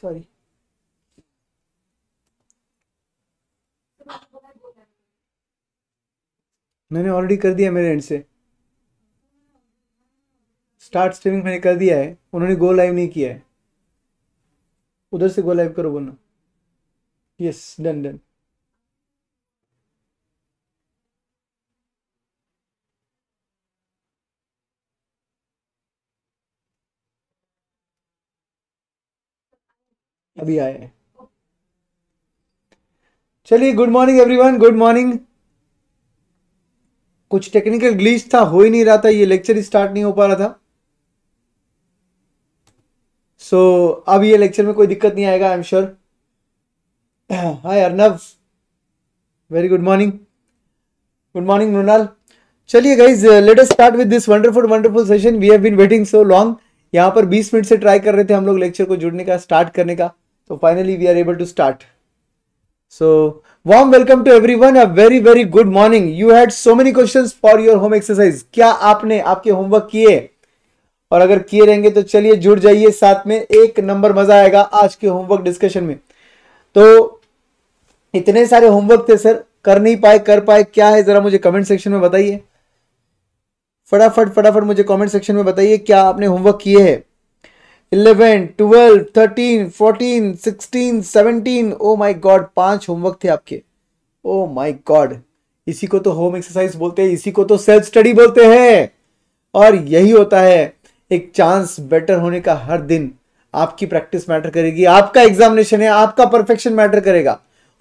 Sorry मैंने already कर दिया मेरे एंड से स्टार्ट स्ट्रीमिंग मैंने कर दिया है उन्होंने गो लाइव नहीं किया है उधर से गो लाइव करो बोलना यस डन डन अभी आए हैं चलिए good morning everyone good morning कुछ टेक्निकल ग्लीच था हो ही नहीं रहा था ये लेक्चर स्टार्ट नहीं हो पा रहा था सो so, अब ये लेक्चर में कोई दिक्कत नहीं आएगा I am sure hi Arnav very good morning good morning Mrinal चलिए guys let us start with this wonderful wonderful session we have been waiting so long यहाँ पर 20 मिनट से ट्राई कर रहे थे हम लोग लेक्चर को जुड़ने का स्टार्ट करने का So finally we are able to start. So warm welcome to everyone. A very very good morning. You had so many questions for your home exercise. क्या आपने आपके होमवर्क किए और अगर किए रहेंगे तो चलिए जुड़ जाइए साथ में एक नंबर मजा आएगा आज के होमवर्क डिस्कशन में तो इतने सारे होमवर्क थे सर कर नहीं पाए कर पाए क्या है जरा मुझे कमेंट सेक्शन में बताइए फटाफट फटाफट मुझे कमेंट सेक्शन में बताइए क्या आपने होमवर्क किए हैं eleven twelve thirteen fourteen sixteen seventeen oh my god पांच होमवर्क थे आपके ओ माई गॉड इसी को तो होम एक्सरसाइज बोलते हैं इसी को तो सेल्फ स्टडी बोलते हैं और यही होता है एक चांस बेटर होने का हर दिन आपकी प्रैक्टिस मैटर करेगी आपका एग्जामिनेशन है आपका परफेक्शन मैटर करेगा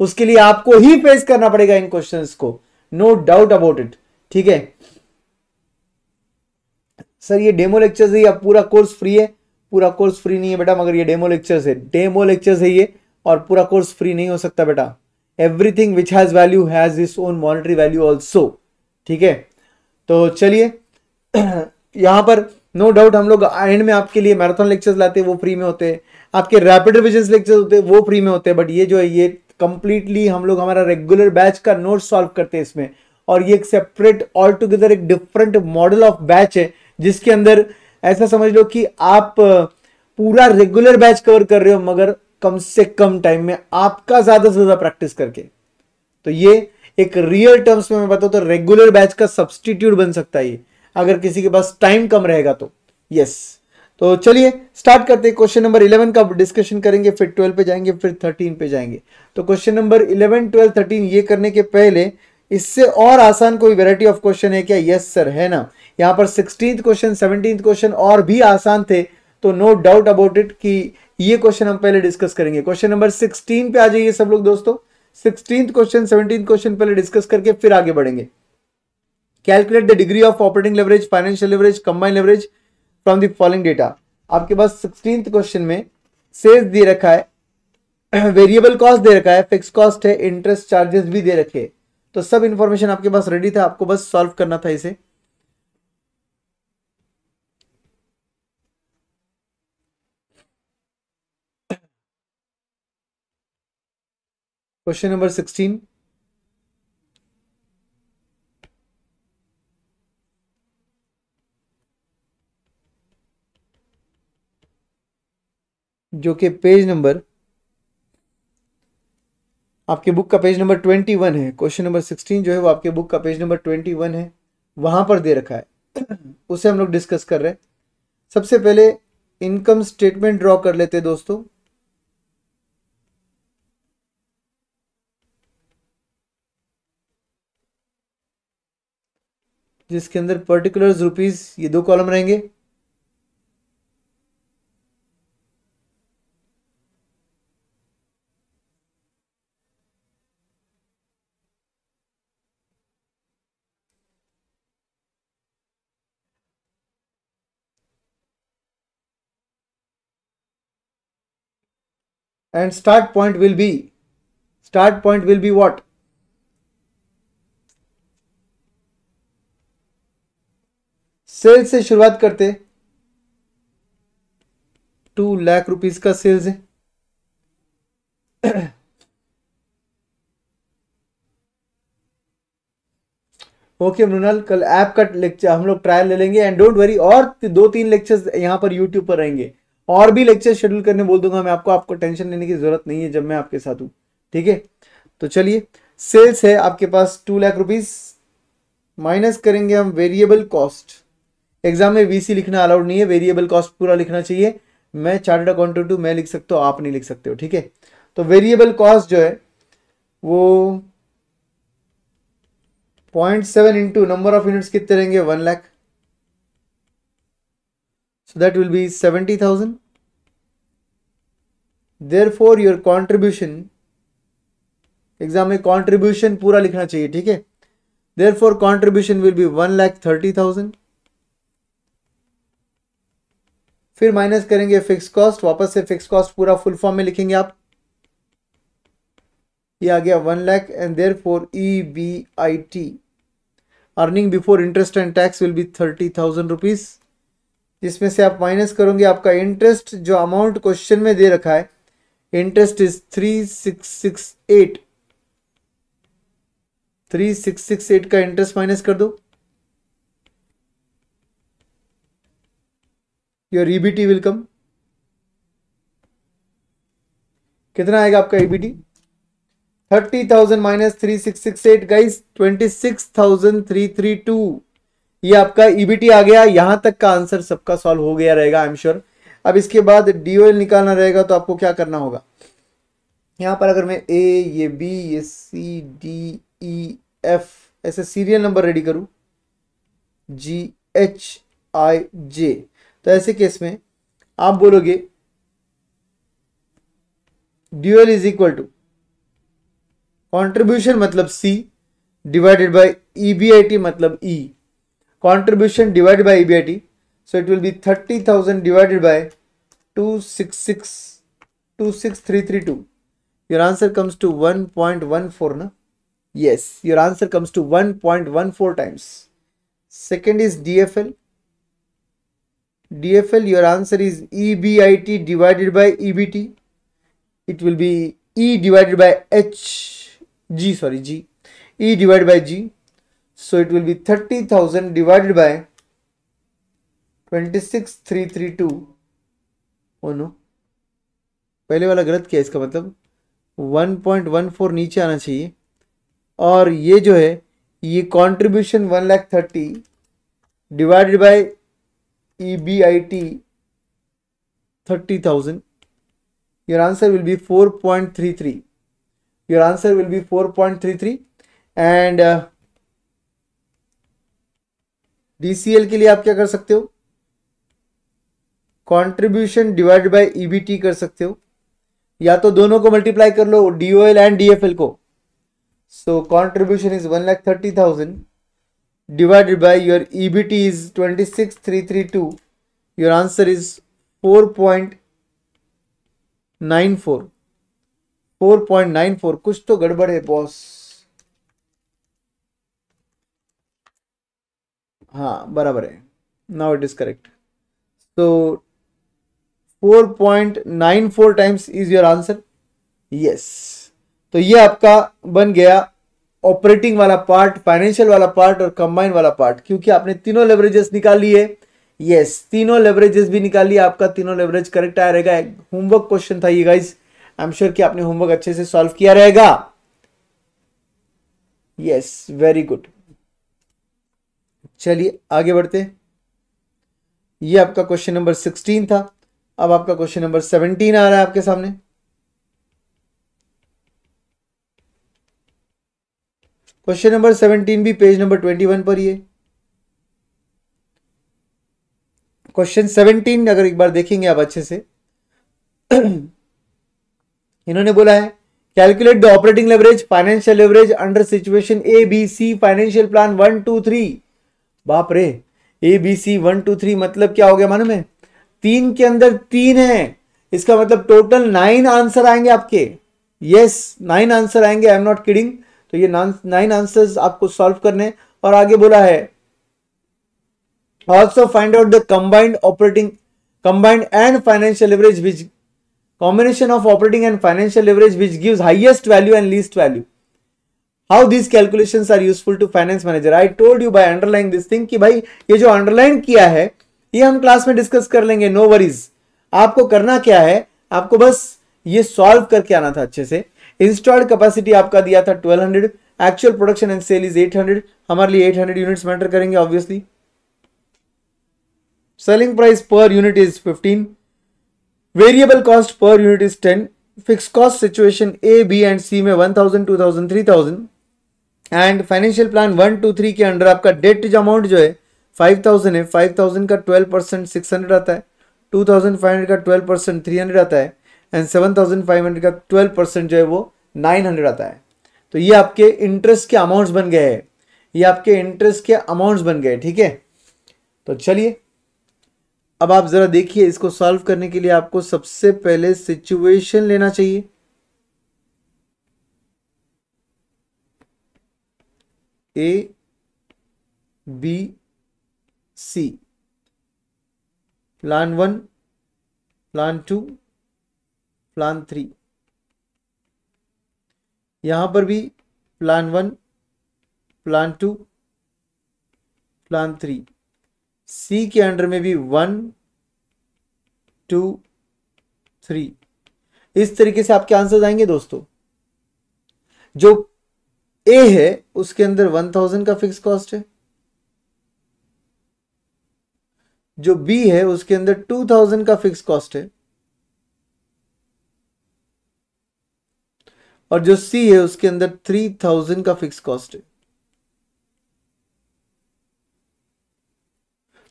उसके लिए आपको ही फेस करना पड़ेगा इन क्वेश्चंस को नो डाउट अबाउट इट ठीक है सर ये डेमो लेक्चर ही अब पूरा कोर्स फ्री है पूरा कोर्स फ्री नहीं है बेटा मगर ये डेमो लेक्चर्स है डेमो लेक्चर्स है ये और पूरा कोर्स फ्री नहीं हो सकता बेटा everything which has value has its own monetary value also ठीक है तो चलिए यहां पर नो no डाउट हम लोग एंड में आपके लिए मैराथन लेक्चर्स लाते हैं वो फ्री में होते हैं आपके रैपिड रिविजन लेक्चर्स होते हैं वो फ्री में होते हैं बट ये जो है ये कंप्लीटली हम लोग हमारा रेगुलर बैच का नोट सॉल्व करते हैं इसमें और ये एक सेपरेट ऑल टुगेदर एक डिफरेंट मॉडल ऑफ बैच है जिसके अंदर ऐसा समझ लो कि आप पूरा रेगुलर बैच कवर कर रहे हो मगर कम से कम टाइम में आपका ज्यादा से ज्यादा प्रैक्टिस करके तो ये एक रियल टर्म्स में मैं तो रेगुलर बैच का सब्सटीट्यूट बन सकता है ये अगर किसी के पास टाइम कम रहेगा तो यस तो चलिए स्टार्ट करते हैं क्वेश्चन नंबर इलेवन का डिस्कशन करेंगे फिर ट्वेल्व पे जाएंगे फिर थर्टीन पे जाएंगे तो क्वेश्चन नंबर इलेवन 12 13 ये करने के पहले इससे और आसान कोई वेराइटी ऑफ क्वेश्चन है क्या यस सर है ना यहां पर सिक्सटीन क्वेश्चन सेवनटीन क्वेश्चन और भी आसान थे तो नो डाउट अबाउट इट कि ये क्वेश्चन हम पहले डिस्कस करेंगे क्वेश्चन नंबर सिक्सटीन पे आ जाइए सब लोग दोस्तों सिक्सटीन क्वेश्चन सेवनटीन क्वेश्चन पहले डिस्कस करके फिर आगे बढ़ेंगे calculate the degree of operating leverage financial leverage combine leverage from the following data आपके पास सिक्सटीन क्वेश्चन में सेल्स दे रखा है वेरिएबल कॉस्ट दे रखा है फिक्स कॉस्ट है इंटरेस्ट चार्जेस भी दे रखे तो सब इन्फॉर्मेशन आपके पास रेडी था आपको बस सॉल्व करना था इसे क्वेश्चन नंबर सिक्सटीन जो कि पेज नंबर आपके बुक का पेज नंबर ट्वेंटी वन है क्वेश्चन नंबर सिक्सटीन जो है वो आपके बुक का पेज नंबर ट्वेंटी वन है वहां पर दे रखा है उसे हम लोग डिस्कस कर रहे हैं सबसे पहले इनकम स्टेटमेंट ड्रॉ कर लेते हैं दोस्तों जिसके अंदर पर्टिकुलर रुपीज ये दो कॉलम रहेंगे and start point will be start point will be what sales से शुरुआत करते टू लाख रुपीज का सेल्स है ओके मृणाल कल ऐप का लेक्चर हम लोग ट्रायल ले लेंगे एंड डोंट वरी और दो तीन लेक्चर्स यहां पर यूट्यूब पर रहेंगे और भी लेक्चर शेड्यूल करने बोल दूंगा मैं आपको आपको टेंशन लेने की जरूरत नहीं है जब मैं आपके साथ हूं ठीक है तो चलिए सेल्स है आपके पास टू लाख रुपीज माइनस करेंगे हम वेरिएबल कॉस्ट एग्जाम में वीसी लिखना अलाउड नहीं है वेरिएबल कॉस्ट पूरा लिखना चाहिए मैं चार्टर्ड अकाउंटेंट हूँ मैं लिख सकता हूँ आप नहीं लिख सकते हो ठीक है तो वेरिएबल कॉस्ट जो है वो point seven into number of units कितने रहेंगे one lakh will be seventy thousand 70000 therefore your contribution exam में कॉन्ट्रीब्यूशन पूरा लिखना चाहिए ठीक है therefore contribution will be one lakh thirty thousand फिर माइनस करेंगे फिक्स कॉस्ट वापस से फिक्स कॉस्ट पूरा फुल फॉर्म में लिखेंगे आप ये आ गया one lakh and therefore E B I T earning before interest and tax will be thirty thousand rupees जिसमें से आप माइनस करोगे आपका इंटरेस्ट जो अमाउंट क्वेश्चन में दे रखा है interest is three six six eight three six six eight का इंटरेस्ट माइनस कर दो योर EBT विल कम कितना आएगा आपका EBT? Thirty thousand minus three six six eight guys twenty six thousand three three two ये आपका EBT e आ गया यहां तक का आंसर सबका सॉल्व हो गया रहेगा आई एम श्योर अब इसके बाद डीओएल निकालना रहेगा तो आपको क्या करना होगा यहां पर अगर मैं ए ये बी ये सी डी ई एफ ऐसे सीरियल नंबर रेडी करूं जी एच आई जे तो ऐसे केस में आप बोलोगे dual is equal to contribution मतलब C divided by E B I T मतलब E contribution divided by EBIT T so it will be thirty thousand divided by two six six two six three three two your answer comes to one one point four ना yes your answer comes to one point one four times second is D F L DFL, your answer is EBIT divided by EBT. It will be E divided by H, G, sorry, G. E divided by G. So it will be 30,000 divided by 26,332. Oh no. पहले वाला गलत किया इसका मतलब 1.14 नीचे आना चाहिए और ये जो है ये contribution one lakh thirty divided by thirty thousand your answer will be four point three three your answer will be four point three three and D C L के लिए आप क्या कर सकते हो कॉन्ट्रीब्यूशन डिवाइड बी टी कर सकते हो या तो दोनों को मल्टीप्लाई कर लो L and D F L को so contribution is one lakh thirty thousand divided by your EBT is 26332 your answer is 4.94 4.94 कुछ तो गड़बड़ है बॉस हाँ बराबर है नाउ इट इज करेक्ट तो 4.94 times is your answer yes तो ये आपका बन गया ऑपरेटिंग वाला पार्ट फाइनेंशियल वाला पार्ट और कंबाइन वाला पार्ट क्योंकि आपने तीनों लेवरेजेस निकाल लिए यस तीनों लेवरेजेस भी लिए आपका तीनों लेवरेज करेक्ट आया रहेगा होमवर्क क्वेश्चन था ये गाइज आई एम श्योर कि आपने होमवर्क अच्छे से सॉल्व किया रहेगा यस वेरी गुड चलिए आगे बढ़ते ये आपका क्वेश्चन नंबर सिक्सटीन था अब आपका क्वेश्चन नंबर सेवनटीन आ रहा है आपके सामने क्वेश्चन नंबर सेवनटीन भी पेज नंबर ट्वेंटी वन पर है क्वेश्चन सेवनटीन अगर एक बार देखेंगे आप अच्छे से इन्होंने बोला है calculate the operating leverage financial leverage under situation A B C financial plan one two three बाप रे A B C one two three मतलब क्या हो गया मानो है तीन के अंदर तीन है इसका मतलब टोटल नाइन आंसर आएंगे आपके यस नाइन आंसर आएंगे आई एम नॉट किडिंग तो ये नाइन आंसर्स आपको सॉल्व करने और आगे बोला है also find out the combined operating combined and financial average which combination of operating and financial average which gives highest value and least value how these calculation are useful to finance manager I told you by underline this thing कि भाई ये जो underline किया है ये हम class में discuss कर लेंगे नो no वरीज आपको करना क्या है आपको बस ये सॉल्व करके आना था अच्छे से इंस्टॉल्ड कैपेसिटी आपका दिया था 1200 actual production and sale is 800 हमारे लिए 800 हंड्रेड यूनिट्स मैटर करेंगे obviously selling price per unit is 15 variable cost per unit is 10 fix cost situation A B and C में 1000 2000 3000 and financial plan one two three के under आपका debt amount जो है five thousand है five thousand का twelve percent six hundred आता है two thousand five hundred का ट्वेल्व परसेंट थ्री हंड्रेड आता है and seven thousand five hundred का ट्वेल्व परसेंट जो है वो नाइन हंड्रेड आता है तो ये आपके इंटरेस्ट के अमाउंट्स बन गए हैं ये आपके इंटरेस्ट के अमाउंट्स बन गए ठीक है तो चलिए अब आप ज़रा देखिए इसको सॉल्व करने के लिए आपको सबसे पहले सिचुएशन लेना चाहिए A B C plan one plan two plan three यहां पर भी plan one plan two plan three C के अंडर में भी वन टू थ्री इस तरीके से आपके आंसर आएंगे दोस्तों जो ए है उसके अंदर वन थाउजेंड का फिक्स कॉस्ट है जो बी है उसके अंदर टू थाउजेंड का फिक्स कॉस्ट है और जो सी है उसके अंदर थ्री थाउजेंड का फिक्स कॉस्ट है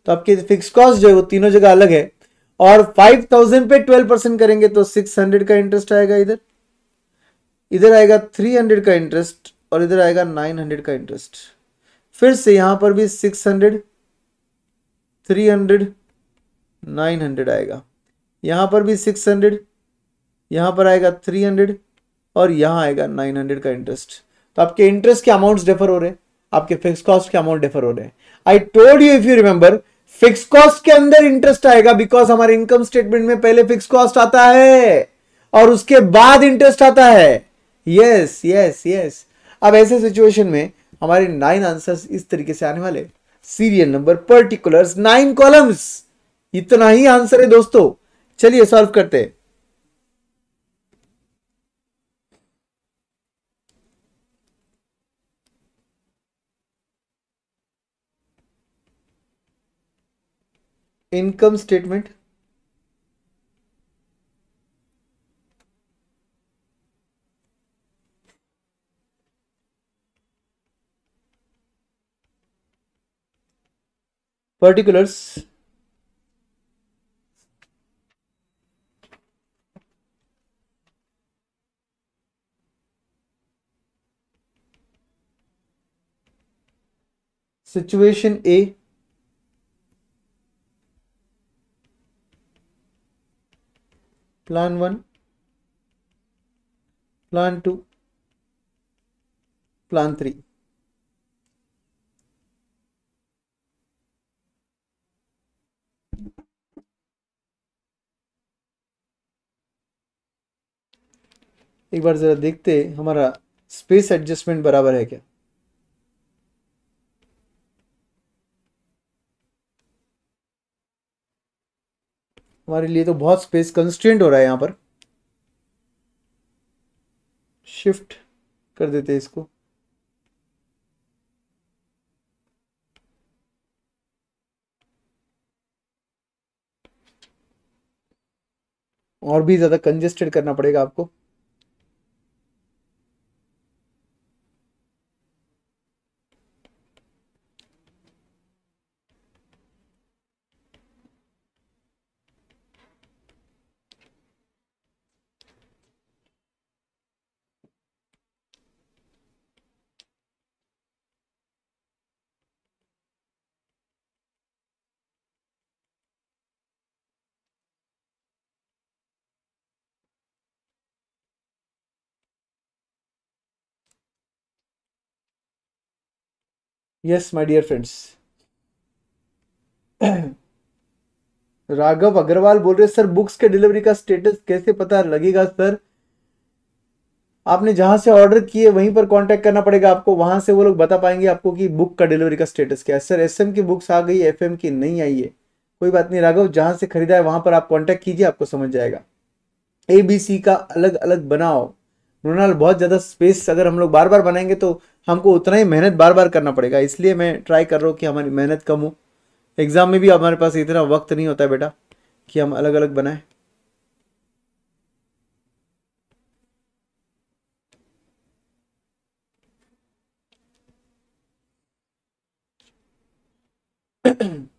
तो आपके फिक्स कॉस्ट जो है वो तीनों जगह अलग है और फाइव थाउजेंड पे ट्वेल्व परसेंट करेंगे तो सिक्स हंड्रेड का इंटरेस्ट आएगा इधर इधर आएगा थ्री हंड्रेड का इंटरेस्ट और इधर आएगा नाइन हंड्रेड का इंटरेस्ट फिर से यहां पर भी six hundred three hundred nine hundred आएगा यहां पर भी सिक्स हंड्रेड यहां पर आएगा थ्री हंड्रेड और यहाँ आएगा हंड्रेड का इंटरेस्ट तो आपके इंटरेस्ट के अमाउंट्स डिफर हो रहे हैं आपके फिक्स कॉस्ट के अमाउंट डिफर हो रहे हैं I told you if you remember fix cost के अंदर इंटरेस्ट आएगा बिकॉज हमारे इनकम स्टेटमेंट में पहले फिक्स कॉस्ट आता है और उसके बाद इंटरेस्ट आता है यस यस यस अब ऐसे सिचुएशन में हमारे नाइन आंसर्स इस तरीके से आने वाले serial number particulars nine columns इतना ही आंसर है दोस्तों चलिए सॉल्व करते हैं income statement particulars situation A plan 1 plan 2 plan 3 एक बार ज़रा देखते हमारा स्पेस एडजस्टमेंट बराबर है क्या हमारे लिए तो बहुत स्पेस कंस्टेंट हो रहा है यहाँ पर शिफ्ट कर देते हैं इसको और भी ज़्यादा कंजेस्टेड करना पड़ेगा आपको yes my dear friends Raghav Agrawal बोल रहे सर बुक्स के डिलीवरी का स्टेटस कैसे पता लगेगा सर आपने जहां से ऑर्डर किए वहीं पर कांटेक्ट करना पड़ेगा आपको वहां से वो लोग बता पाएंगे आपको कि बुक का डिलीवरी का स्टेटस क्या है सर एसएम की बुक्स आ गई एफएम की नहीं आई है कोई बात नहीं राघव जहां से खरीदा है वहां पर आप कांटेक्ट कीजिए आपको समझ जाएगा ए का अलग अलग बनाओ मृणाल बहुत ज़्यादा स्पेस अगर हम लोग बार बार बनाएंगे तो हमको उतना ही मेहनत बार बार करना पड़ेगा इसलिए मैं ट्राई कर रहा हूँ कि हमारी मेहनत कम हो एग्ज़ाम में भी हमारे पास इतना वक्त नहीं होता है बेटा कि हम अलग अलग बनाएं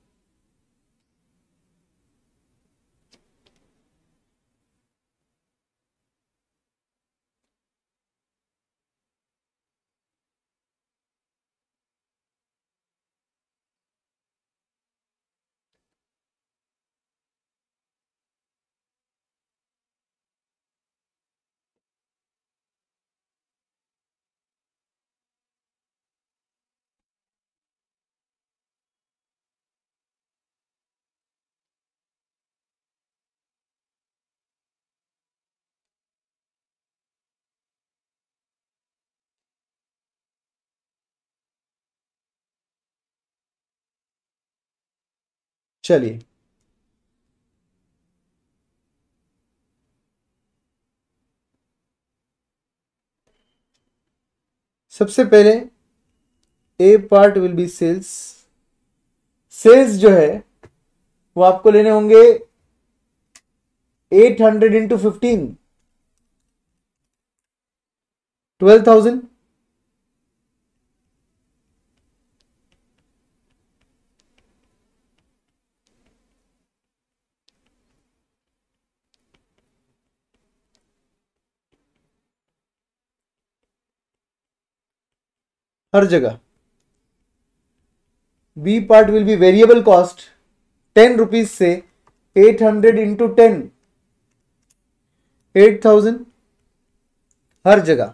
चलिए सबसे पहले A part will be sales sales जो है वो आपको लेने होंगे eight hundred into fifteen twelve thousand हर जगह B part will be variable cost ten rupees से eight hundred into ten eight thousand हर जगह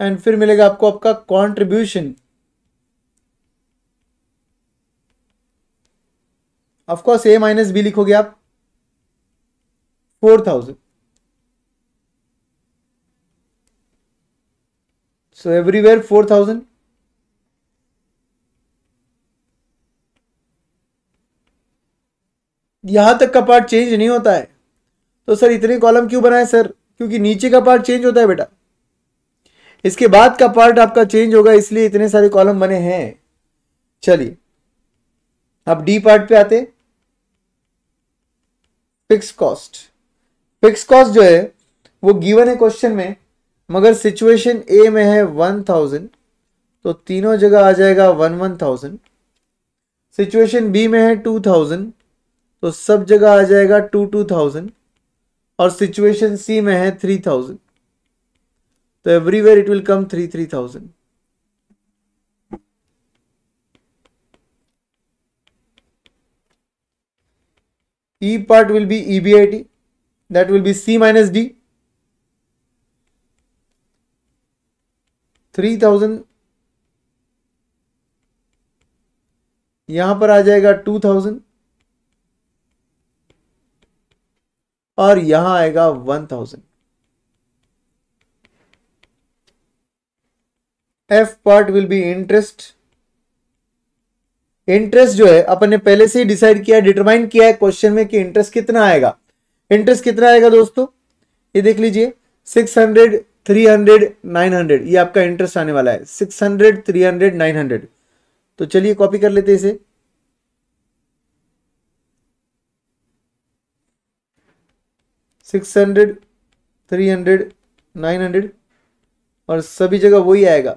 एंड फिर मिलेगा आपको आपका contribution of course A minus B लिखोगे आप four thousand so everywhere four thousand यहां तक का पार्ट चेंज नहीं होता है तो सर इतने कॉलम क्यों बनाए सर क्योंकि नीचे का पार्ट चेंज होता है बेटा इसके बाद का पार्ट आपका चेंज होगा इसलिए इतने सारे कॉलम बने हैं चलिए अब डी पार्ट पे आते फिक्स कॉस्ट फिक्स कॉस्ट जो है वो गिवन है क्वेश्चन में मगर सिचुएशन ए में है वन थाउजेंड तो तीनों जगह आ जाएगा one one thousand situation B में है टू थाउजेंड तो सब जगह आ जाएगा टू टू थाउजेंड और सिचुएशन सी में है थ्री थाउजेंड तो everywhere it will come three three thousand E part will be that e that will be C minus D thousand यहां पर आ जाएगा थाउजेंड और यहां आएगा thousand F part will be interest interest जो है अपन ने पहले से ही डिसाइड किया डिटरमाइन किया है क्वेश्चन में कि इंटरेस्ट कितना आएगा इंटरेस्ट कितना आएगा दोस्तों ये देख लीजिए six hundred three hundred nine hundred ये आपका इंटरेस्ट आने वाला है six hundred three hundred nine hundred तो चलिए कॉपी कर लेते इसे six hundred three hundred nine hundred और सभी जगह वही आएगा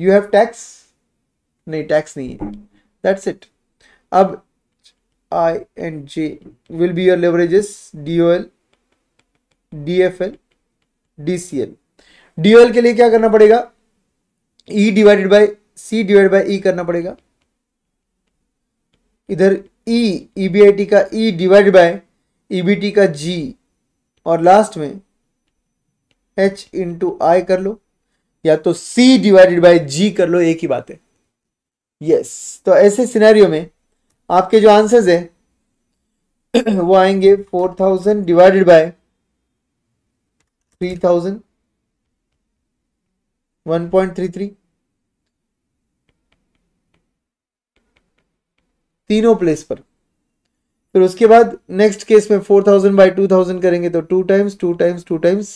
यू हैव टैक्स नहीं टैक्स नहीं है दैट्स इट अब I and J will be your leverages D O L D F L D C L D O L के लिए क्या करना पड़ेगा E divided by C divide by E करना पड़ेगा इधर E E B I T का E divide by E B T का जी और लास्ट में एच इंटू आई कर लो या तो सी डिवाइडेड बाय जी कर लो एक ही बात है यस yes. तो ऐसे सिनेरियो में आपके जो आंसर्स है वो आएंगे four thousand divided by three thousand one point three three तीनों प्लेस पर फिर उसके बाद नेक्स्ट केस में four thousand by two thousand करेंगे तो two times two times two times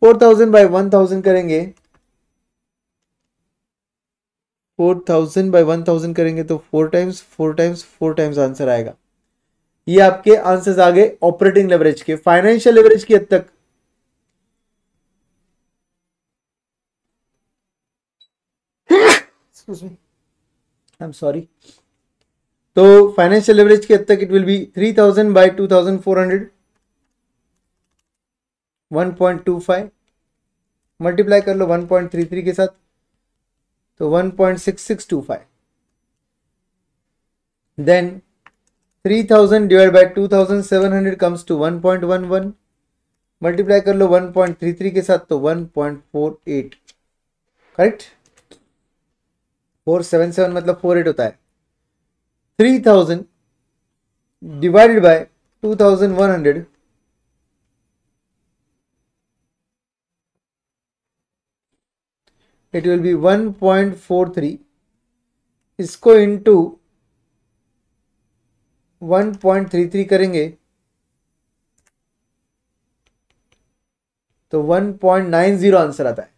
four thousand by one thousand करेंगे four thousand by one thousand करेंगे तो four times four times four times answer आएगा ये आपके आंसर्स आ गए ऑपरेटिंग लेवरेज के फाइनेंशियल लेवरेज की हद तक आई एम सॉरी तो फाइनेंशियल लेवरेज की हद तक it will be three thousand by two thousand four hundred one point two five multiply कर लो वन पॉइंट थ्री थ्री के साथ तो 1.6625 then 3000 divided by 2700 comes to 1.11 multiply कर लो 1.33 के साथ तो 1.48 करेक्ट 477 मतलब 48 होता है 3000 divided by 2100 it will be 1.43 इसको इनटू 1.33 करेंगे तो 1.90 आंसर आता है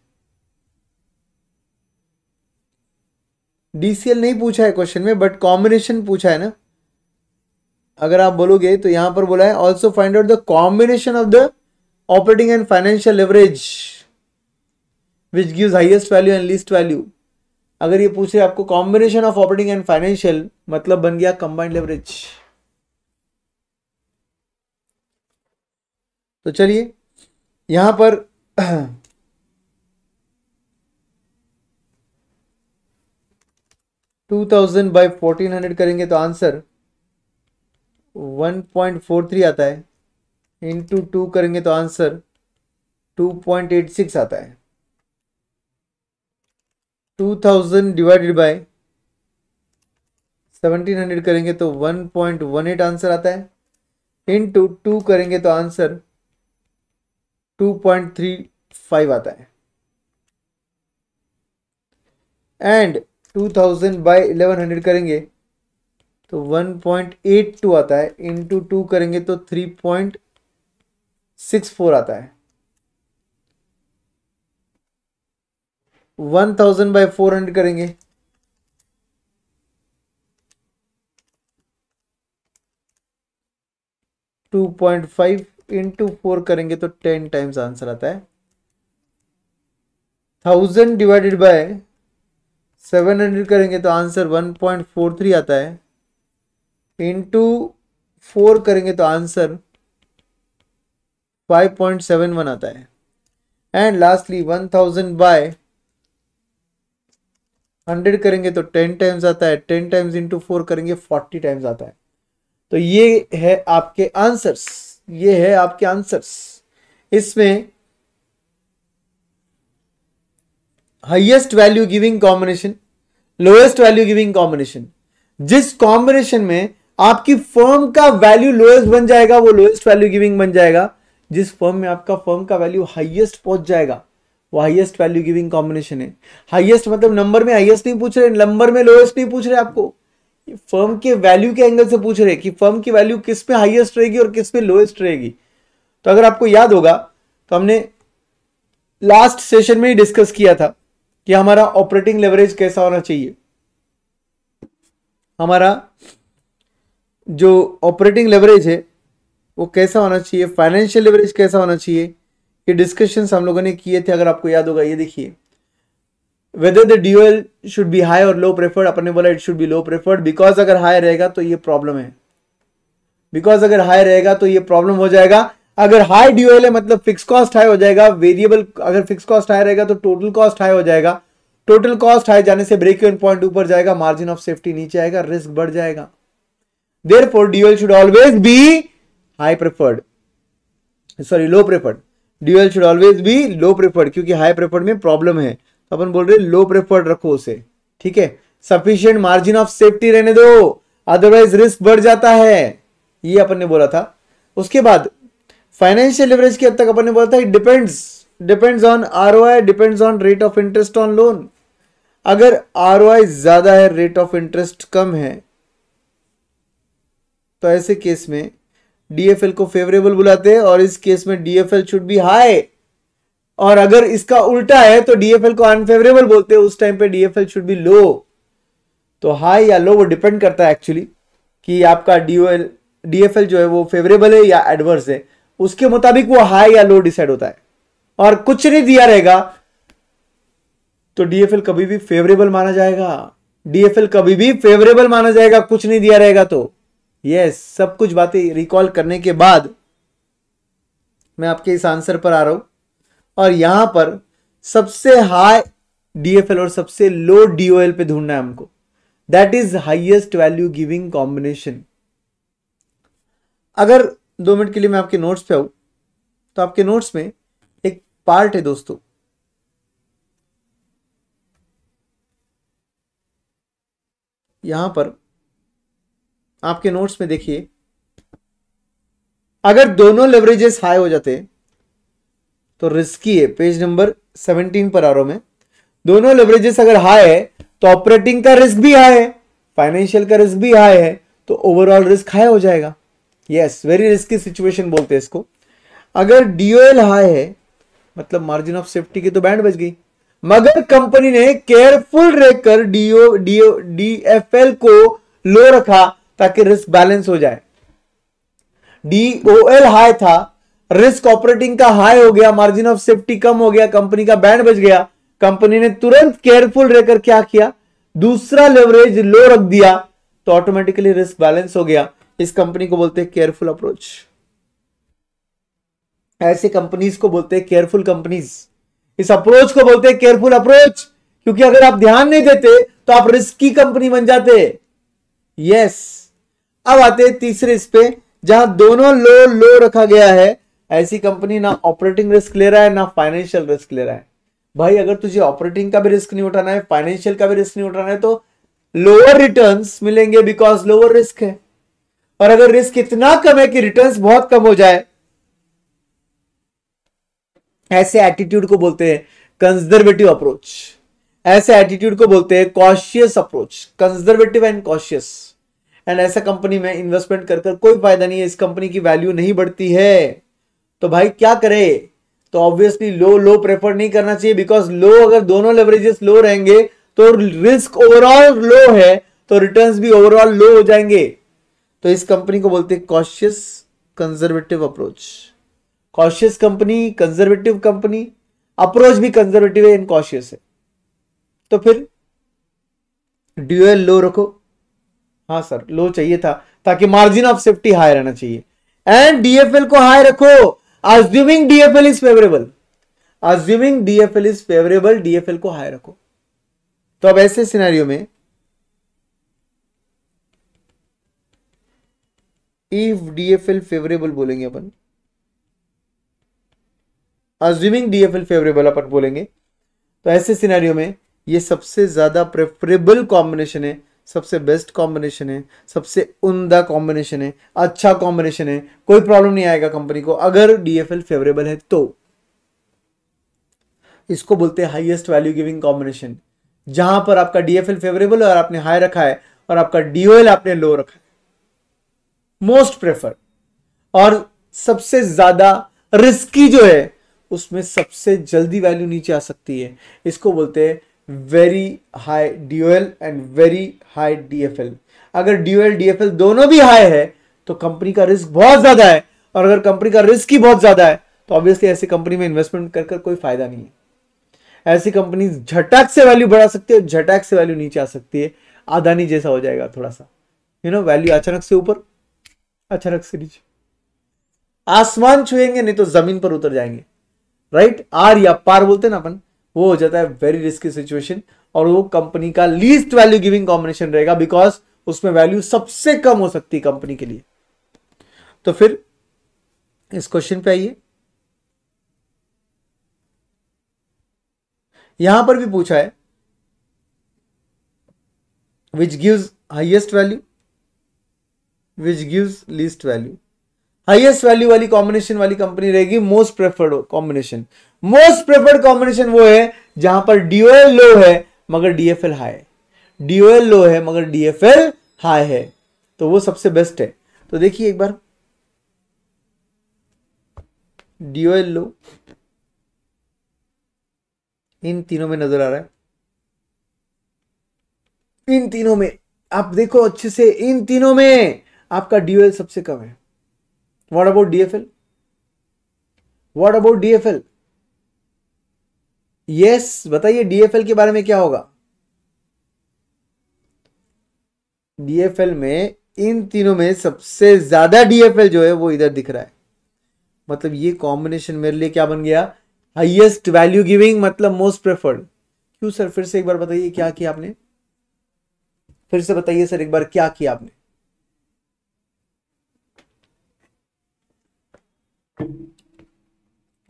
डीसीएल नहीं पूछा है क्वेश्चन में बट कॉम्बिनेशन पूछा है ना अगर आप बोलोगे तो यहां पर बोला है also find out the combination of the operating and financial leverage which gives highest value and least value अगर ये पूछे आपको combination of operating and financial मतलब बन गया कंबाइंड लेवरेज तो चलिए यहां पर two thousand by fourteen hundred करेंगे तो answer one point four three आता है इंटू टू करेंगे तो answer two point eight six आता है two thousand divided by seventeen hundred करेंगे तो one point one eight answer आता है इन टू टू करेंगे तो answer two point three five आता है and two thousand by eleven hundred करेंगे तो वन पॉइंट एट टू आता है इन टू टू करेंगे तो थ्री पॉइंट सिक्स फोर आता है one thousand by four hundred करेंगे two point five into four करेंगे तो टेन टाइम्स आंसर आता है thousand divided by seven hundred करेंगे तो answer one point four three आता है इंटू फोर करेंगे तो answer five point seven one आता है and lastly one thousand by hundred करेंगे तो टेन टाइम्स आता है टेन टाइम्स इंटू फोर करेंगे फोर्टी टाइम्स आता है तो ये है आपके आंसर्स ये है आपके आंसर्स इसमें highest value giving combination lowest value giving combination जिस कॉम्बिनेशन में आपकी फर्म का वैल्यू लोएस्ट बन जाएगा वो लोएस्ट वैल्यू गिविंग बन जाएगा जिस फर्म में आपका फर्म का वैल्यू हाईएस्ट पहुंच जाएगा वो हाईएस्ट वैल्यू गिविंग कॉम्बिनेशन है हाईएस्ट मतलब नंबर में हाईएस्ट नहीं पूछ रहे नंबर में लोएस्ट नहीं पूछ रहे आपको फर्म के वैल्यू के एंगल से पूछ रहे कि फर्म की वैल्यू किस पे हाईएस्ट रहेगी और किस पे लोएस्ट रहेगी तो अगर आपको याद होगा तो हमने लास्ट सेशन में ही डिस्कस किया था कि हमारा ऑपरेटिंग लेवरेज कैसा होना चाहिए हमारा जो ऑपरेटिंग लेवरेज है वो कैसा होना चाहिए फाइनेंशियल लेवरेज कैसा होना चाहिए ये डिस्कशन हम लोगों ने किए थे अगर आपको याद होगा ये देखिए whether the dual should be high और लो प्रेफर्ड अपने बोला it should be low preferred because अगर हाई रहेगा तो ये प्रॉब्लम है बिकॉज अगर हाई रहेगा तो ये प्रॉब्लम हो जाएगा अगर हाई ड्यूएल है मतलब फिक्स कॉस्ट हाई हो जाएगा वेरिएबल अगर फिक्स कॉस्ट हाई रहेगा तो टोटल कॉस्ट हाई हो जाएगा टोटल कॉस्ट हाई जाने से ब्रेक इवन पॉइंट ऊपर जाएगा मार्जिन ऑफ सेफ्टी नीचे आएगा रिस्क बढ़ जाएगा therefore dual should always be high preferred sorry low preferred dual should always be low preferred क्योंकि हाई प्रेफर्ड में प्रॉब्लम है तो अपन बोल रहे लो प्रेफर्ड रखो उसे ठीक है सफिशियंट मार्जिन ऑफ सेफ्टी रहने दो अदरवाइज रिस्क बढ़ जाता है ये अपन ने बोला था उसके बाद फाइनेंशियल लिवरेज के हद तक अपन ने बोला था depends depends on R depends on rate of interest on loan अगर आर ज़्यादा है रेट ऑफ इंटरेस्ट कम है तो ऐसे केस में डीएफएल को फेवरेबल बुलाते हैं और इस केस में डीएफएल शुड बी हाई और अगर इसका उल्टा है तो डीएफएल को अनफेवरेबल बोलते हैं उस टाइम पे डीएफएल शुड बी लो तो हाई या लो वो डिपेंड करता है एक्चुअली कि आपका डीओएल डीएफएल जो है वो फेवरेबल है या एडवर्स है उसके मुताबिक वो हाई या लो डिसाइड होता है और कुछ नहीं दिया रहेगा तो डीएफएल कभी भी फेवरेबल माना जाएगा डीएफएल कभी भी फेवरेबल माना जाएगा कुछ नहीं दिया रहेगा तो यस yes, सब कुछ बातें रिकॉल करने के बाद मैं आपके इस आंसर पर आ रहा हूं और यहां पर सबसे हाई डीएफएल और सबसे लो डीओएल पे ढूंढना है हमको that is highest value giving combination अगर दो मिनट के लिए मैं आपके नोट्स पे आऊं तो आपके नोट्स में एक पार्ट है दोस्तों यहां पर आपके नोट्स में देखिए अगर दोनों लेवरेजेस हाई हो जाते तो रिस्की है पेज नंबर 17 पर आ रहा मैं दोनों लेवरेजेस अगर हाई है तो ऑपरेटिंग का रिस्क भी हाई है फाइनेंशियल का रिस्क भी हाई है तो ओवरऑल रिस्क हाई हो जाएगा यस वेरी रिस्की सिचुएशन बोलते हैं इसको अगर डीओएल हाई है मतलब मार्जिन ऑफ सेफ्टी की तो बैंड बच गई मगर कंपनी ने केयरफुल रहकर डीओ डीओ डीएफएल को लो रखा ताकि रिस्क बैलेंस हो जाए डीओएल हाई था रिस्क ऑपरेटिंग का हाई हो गया मार्जिन ऑफ सेफ्टी कम हो गया कंपनी का बैंड बच गया कंपनी ने तुरंत केयरफुल रहकर क्या किया दूसरा लेवरेज लो रख दिया तो ऑटोमेटिकली रिस्क बैलेंस हो गया इस कंपनी को बोलते हैं केयरफुल अप्रोच ऐसे कंपनीज को बोलते हैं केयरफुल कंपनीज इस अप्रोच को बोलते हैं केयरफुल अप्रोच क्योंकि अगर आप ध्यान नहीं देते तो आप रिस्की कंपनी बन जाते यस yes. अब आते हैं तीसरे इस पे जहां दोनों लो लो रखा गया है ऐसी कंपनी ना ऑपरेटिंग रिस्क ले रहा है ना फाइनेंशियल रिस्क ले रहा है भाई अगर तुझे ऑपरेटिंग का भी रिस्क नहीं उठाना है फाइनेंशियल का भी रिस्क नहीं उठाना है तो लोअर रिटर्न्स मिलेंगे बिकॉज लोअर रिस्क है और अगर रिस्क इतना कम है कि रिटर्न्स बहुत कम हो जाए ऐसे एटीट्यूड को बोलते हैं कंजर्वेटिव अप्रोच ऐसे एटीट्यूड को बोलते हैं cautious approach conservative and cautious and ऐसा कंपनी में इन्वेस्टमेंट कर कर कोई फायदा नहीं है इस कंपनी की वैल्यू नहीं बढ़ती है तो भाई क्या करे तो ऑब्वियसली लो लो प्रेफर नहीं करना चाहिए बिकॉज लो अगर दोनों लेवरेजेस लो रहेंगे तो रिस्क ओवरऑल लो है तो रिटर्न्स भी ओवरऑल लो हो जाएंगे तो इस कंपनी को बोलते cautious conservative approach cautious company conservative company approach भी कंजर्वेटिव है इन कॉशियस है तो फिर ड्यूएल लो रखो हाँ सर लो चाहिए था ताकि मार्जिन ऑफ सेफ्टी हाई रहना चाहिए एंड डीएफएल को हाई रखो assuming DFL is favourable assuming DFL is favourable DFL को हाई रखो तो अब ऐसे सिनेरियो में इफ डीएफएल फेवरेबल बोलेंगे अपन अज्यूमिंग डीएफएल फेवरेबल अपन बोलेंगे तो ऐसे सिनेरियो में ये सबसे ज्यादा प्रेफरेबल कॉम्बिनेशन है सबसे बेस्ट कॉम्बिनेशन है सबसे उमदा कॉम्बिनेशन है अच्छा कॉम्बिनेशन है कोई प्रॉब्लम नहीं आएगा कंपनी को अगर डीएफएल फेवरेबल है तो इसको बोलते हैं हाईएस्ट वैल्यू गिविंग कॉम्बिनेशन जहां पर आपका डीएफएल फेवरेबल है और आपने हाई रखा है और आपका डीओएल आपने लो रखा है मोस्ट प्रेफर और सबसे ज्यादा रिस्की जो है उसमें सबसे जल्दी वैल्यू नीचे आ सकती है इसको बोलते हैं very high DOL and very high DFL अगर DOL, डीएफएल दोनों भी हाई है तो कंपनी का रिस्क बहुत ज्यादा है और अगर कंपनी का रिस्क ही बहुत ज्यादा है तो ऑब्वियसली ऐसी कंपनी में इन्वेस्टमेंट कर कर कोई फायदा नहीं है ऐसी कंपनी झटक से वैल्यू बढ़ा सकती है झटक से वैल्यू नीचे आ सकती है आदानी जैसा हो जाएगा थोड़ा सा यू नो वैल्यू अचानक से ऊपर अचानक से नीचे आसमान छुएंगे नहीं तो जमीन पर उतर जाएंगे राइट आर या पार बोलते ना अपन वो हो जाता है वेरी रिस्की सिचुएशन और वो कंपनी का लीस्ट वैल्यू गिविंग कॉम्बिनेशन रहेगा बिकॉज उसमें वैल्यू सबसे कम हो सकती है कंपनी के लिए तो फिर इस क्वेश्चन पे आइए यहां पर भी पूछा है which gives highest value which gives least value highest value वाली कॉम्बिनेशन वाली कंपनी रहेगी most preferred combination most preferred combination वो है जहां पर डीओएल लो है मगर डीएफएल हाई डीओएल लो है मगर डीएफएल हाई है तो वो सबसे बेस्ट है तो देखिए एक बार डीओएल लो इन तीनों में नजर आ रहा है इन तीनों में आप देखो अच्छे से इन तीनों में आपका डीओएल सबसे कम है what about DFL what about DFL yes बताइए डीएफएल के बारे में क्या होगा डीएफएल में इन तीनों में सबसे ज्यादा डीएफएल जो है वो इधर दिख रहा है मतलब ये कॉम्बिनेशन मेरे लिए क्या बन गया हाइएस्ट वैल्यू गिविंग मतलब मोस्ट प्रेफर्ड क्यों सर फिर से एक बार बताइए क्या किया आपने फिर से बताइए सर एक बार क्या किया आपने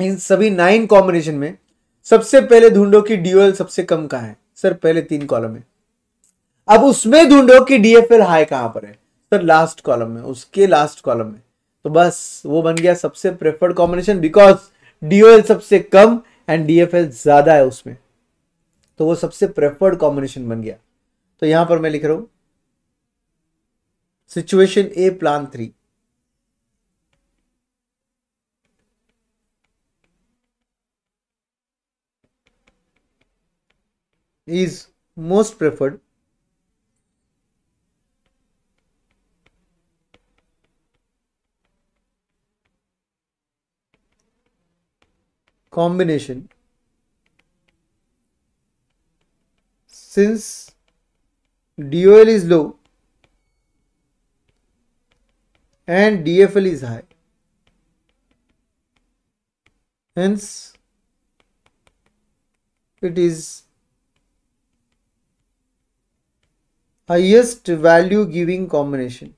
इन सभी नाइन कॉम्बिनेशन में सबसे पहले ढूंढो कि ड्यूएल सबसे कम कहा है सर पहले तीन कॉलम है अब उसमें ढूंढो कि डीएफएल हाई कहां पर है सर लास्ट कॉलम में उसके लास्ट कॉलम में तो बस वो बन गया सबसे प्रेफर्ड कॉम्बिनेशन बिकॉज डीओएल सबसे कम एंड डीएफएल ज्यादा है उसमें तो वो सबसे प्रेफर्ड कॉम्बिनेशन बन गया तो यहां पर मैं लिख रहा हूं situation A plan three is most preferred combination since DOL is low and DFL is high. Hence, it is highest value giving combination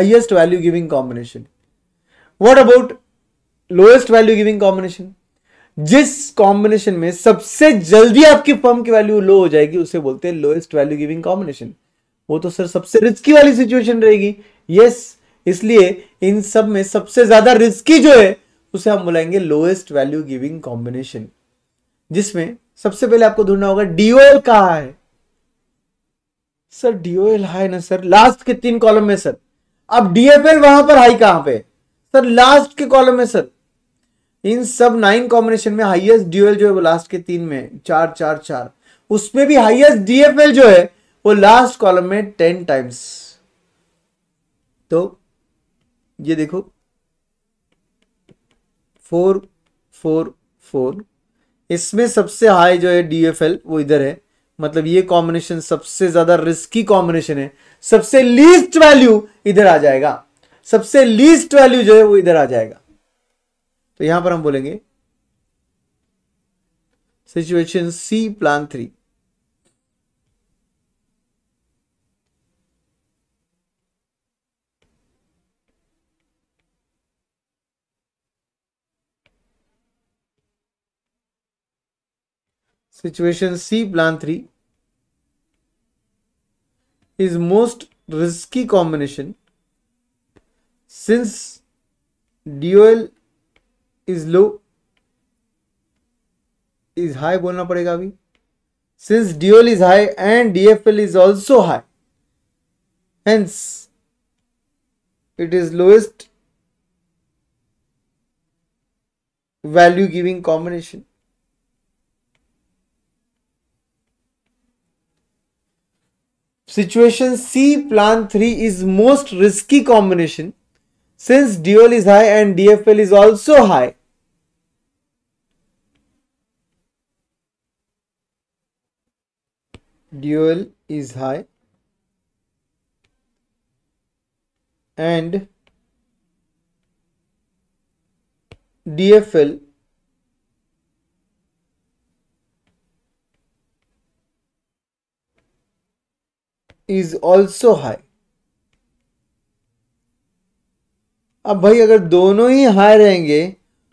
highest value giving combination what about lowest value giving combination जिस combination में सबसे जल्दी आपकी firm की value लो हो जाएगी उसे बोलते हैं लोएस्ट वैल्यू गिविंग कॉम्बिनेशन वो तो सर सबसे रिस्की वाली सिचुएशन रहेगी यस yes, इसलिए इन सब में सबसे ज्यादा रिस्की जो है उसे हम बुलाएंगे लोएस्ट वैल्यू गिविंग कॉम्बिनेशन जिसमें सबसे पहले आपको ढूंढना होगा डीओएल कहा है सर डीओएल हाई ना सर लास्ट के तीन कॉलम में सर अब डीएफएल वहां पर हाई कहां पे सर लास्ट के कॉलम में सर इन सब नाइन कॉम्बिनेशन में हाईएस्ट डीओएल जो है वो लास्ट के तीन में चार चार चार उसमें भी हाईएस्ट डीएफएल जो है वो लास्ट कॉलम में टेन टाइम्स तो ये देखो फोर फोर फोर इसमें सबसे हाई जो है डी एफ एल वो इधर है मतलब ये कॉम्बिनेशन सबसे ज्यादा रिस्की कॉम्बिनेशन है सबसे लीस्ट वैल्यू इधर आ जाएगा सबसे लीस्ट वैल्यू जो है वो इधर आ जाएगा तो यहां पर हम बोलेंगे situation C plan three situation C plan 3 is most risky combination since DOL is low is high बोलना padega अभी since DOL is high and DFL is also high hence it is lowest value giving combination Situation C plan 3 is most risky combination since dual is high and DFL is also high. Dual is high and DFL is also high अब भाई अगर दोनों ही high रहेंगे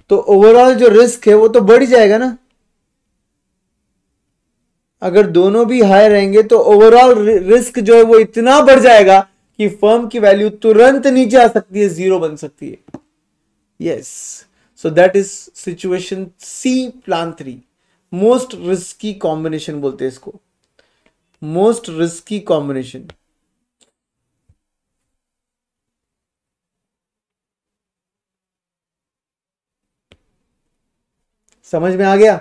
तो overall जो risk है वो तो बढ़ जाएगा ना अगर दोनों भी हाई रहेंगे तो ओवरऑल रिस्क जो है वो इतना बढ़ जाएगा कि फर्म की वैल्यू तुरंत नीचे आ सकती है जीरो बन सकती है yes so that is situation C plan three most risky combination बोलते हैं इसको मोस्ट रिस्की कॉम्बिनेशन समझ में आ गया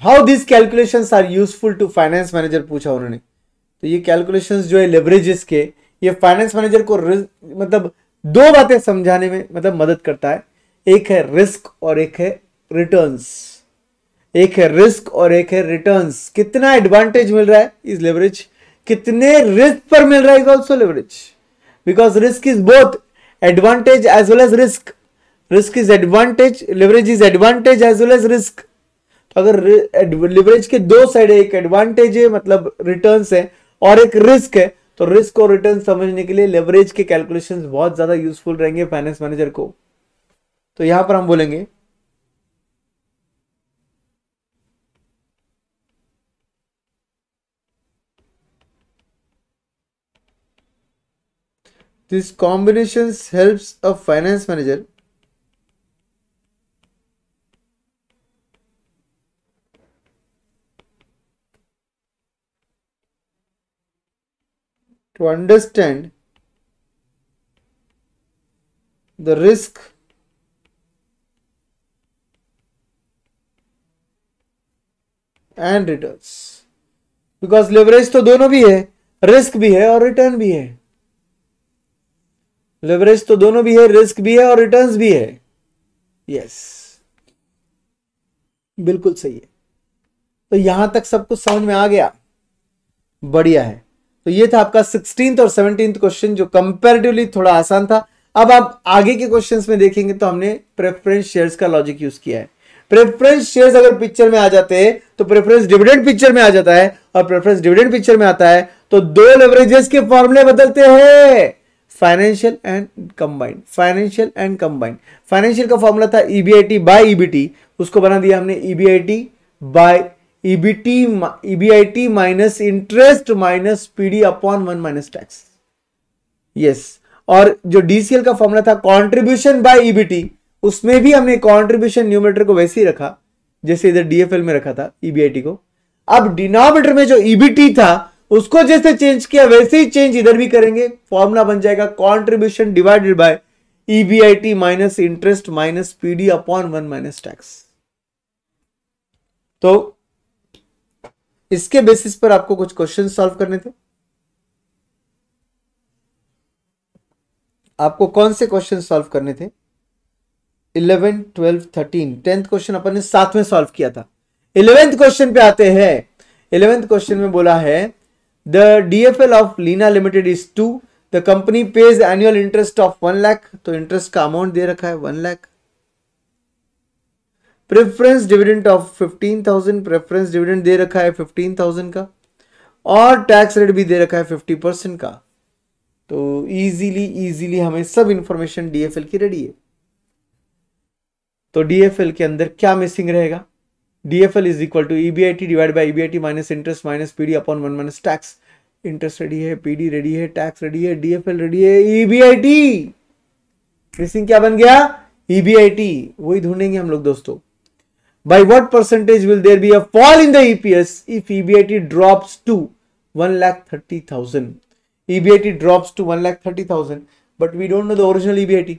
how this calculation are useful to finance manager पूछा उन्होंने तो ये कैलकुलेशन जो है लेवरेजेस के ये फाइनेंस मैनेजर को मतलब दो बातें समझाने में मतलब मदद करता है एक है रिस्क और एक है रिटर्न्स एक है रिस्क और एक है रिटर्न कितना एडवांटेज मिल रहा है इज लेवरेज कितने रिस्क पर मिल रहा है is also leverage because risk is both advantage as well as risk risk is advantage leverage is advantage as well as risk तो अगर लेवरेज के दो साइड एक एडवांटेज है मतलब रिटर्न है और एक रिस्क है तो रिस्क और रिटर्न समझने के लिए लेवरेज के कैलकुलेशंस बहुत ज्यादा यूजफुल रहेंगे फाइनेंस मैनेजर को तो यहां पर हम बोलेंगे this combination helps a finance manager to understand the risk and returns because leverage to dono bhi hai risk bhi hai aur return bhi hai leverage तो दोनों भी है रिस्क भी है और रिटर्न्स भी है यस बिल्कुल सही है तो यहां तक सब कुछ समझ में आ गया बढ़िया है तो ये था आपका सिक्सटींथ और सेवनटींथ क्वेश्चन जो कंपेरेटिवली थोड़ा आसान था अब आप आगे के क्वेश्चंस में देखेंगे तो हमने प्रेफरेंस शेयर्स का लॉजिक यूज किया है प्रेफरेंस शेयर्स अगर पिक्चर में आ जाते हैं तो प्रेफरेंस डिविडेंड पिक्चर में आ जाता है और प्रेफरेंस डिविडेंड पिक्चर में आता है तो दो लेवरेजेस के फॉर्मूले बदलते हैं financial and combined financial and combined financial का फॉर्मूला था ईबीआईटी बाय ईबीटी उसको बना दिया हमने EBIT by EBT EBIT minus interest minus PD upon one minus tax yes और जो डीसीएल का फॉर्मूला था कॉन्ट्रीब्यूशन बाय ईबीटी उसमें भी हमने कॉन्ट्रीब्यूशन न्यूमेटर को वैसे ही रखा जैसे इधर डीएफएल में रखा था ईबीआईटी e को अब डिनोमिनेटर में जो ईबीटी e था उसको जैसे चेंज किया वैसे ही चेंज इधर भी करेंगे फॉर्मुला बन जाएगा contribution divided by EBIT minus interest minus PD upon one minus tax तो इसके बेसिस पर आपको कुछ क्वेश्चन सॉल्व करने थे आपको कौन से क्वेश्चन सॉल्व करने थे eleven twelve thirteen tenth question अपन ने साथ में सॉल्व किया था इलेवेंथ क्वेश्चन पे आते हैं इलेवेंथ क्वेश्चन में बोला है The DFL of Lina Limited is 2. The company pays annual interest of 1 lakh. तो interest का amount दे रखा है 1 lakh. Preference dividend of 15,000 preference dividend दे रखा है 15,000 का और टैक्स रेट भी दे रखा है 50 परसेंट का तो इजीली इजीली हमें सब इन्फॉर्मेशन डीएफएल की रेडी है तो डीएफएल के अंदर क्या मिसिंग रहेगा DFL is equal to EBIT divided by EBIT minus interest minus PD upon 1 minus tax. Interest ready है पीडी रेडी है टैक्स रेडी है डीएफएल रेडी है ईबीआईटी e मिसिंग क्या बन गया ईबीआईटी e वही ढूंढेंगे हम लोग दोस्तों by what percentage will there be a fall in the EPS if EBIT drops to one lakh thirty thousand EBIT drops to one lakh thirty thousand but we don't know the original EBIT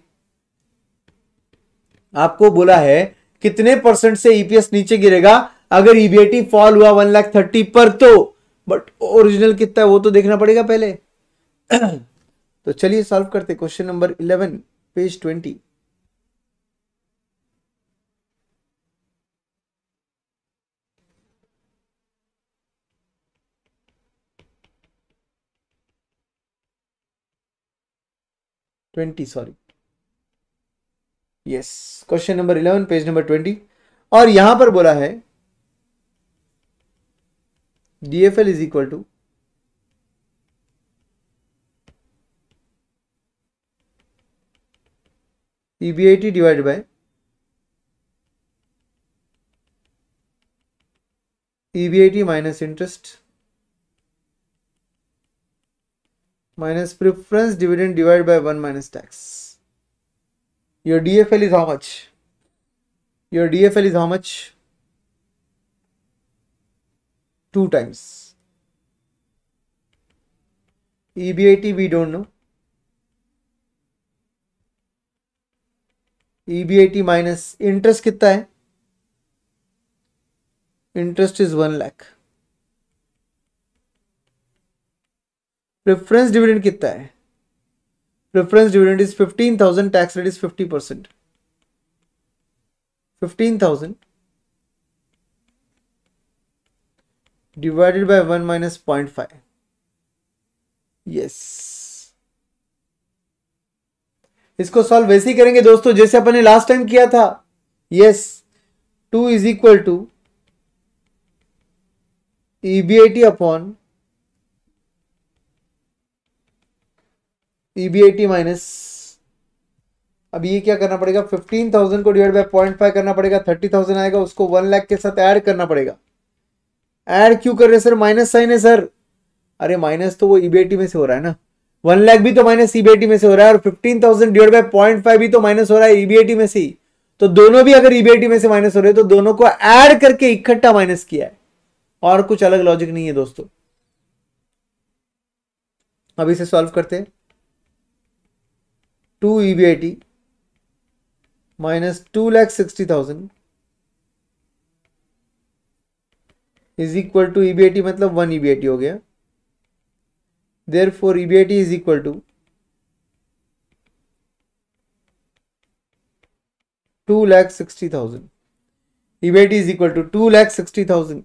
आपको बोला है कितने percent से EPS e नीचे गिरेगा अगर EBIT e fall हुआ one lakh thirty पर तो बट ओरिजिनल कितना है वो तो देखना पड़ेगा पहले तो चलिए सॉल्व करते question number eleven page twenty twenty sorry yes question number eleven page number twenty और यहां पर बोला है DFL is equal to EBIT divide by EBIT minus interest minus preference dividend divide by one minus tax Your DFL is how much? Your DFL is how much? Two times. EBIT we don't know. EBIT minus interest कितना है? Interest is one lakh. preference dividend कितना है preference dividend is fifteen thousand tax rate is fifty percent fifteen thousand divided by one minus point five yes इसको solve वैसे ही करेंगे दोस्तों जैसे अपन ने लास्ट टाइम किया था yes two is equal to EBIT upon PBIT e minus अब ये क्या करना पड़ेगा फिफ्टीन थाउजेंड को डिवाइड बाई पॉइंट फाइव करना पड़ेगा थर्टी थाउजेंड आएगा उसको वन लाख के साथ ऐड करना पड़ेगा ऐड क्यों कर रहे सर माइनस साइन है सर अरे माइनस तो वो ईबीआईटी e में से हो रहा है ना वन लाख भी तो माइनस ईबीआईटी e में से हो रहा है और fifteen thousand divide by point five भी तो माइनस हो रहा है ईबीआईटी में से ही तो दोनों भी अगर ईबीआईटी में से माइनस हो रहे तो दोनों को एड करके इकट्ठा माइनस किया है और कुछ अलग लॉजिक नहीं है दोस्तों अभी इसे सॉल्व करते हैं 2 minus two lakh sixty thousand is equal to E मतलब वन ई e हो गया therefore E is equal to two lakh sixty thousand EBIT is equal to two lakh sixty thousand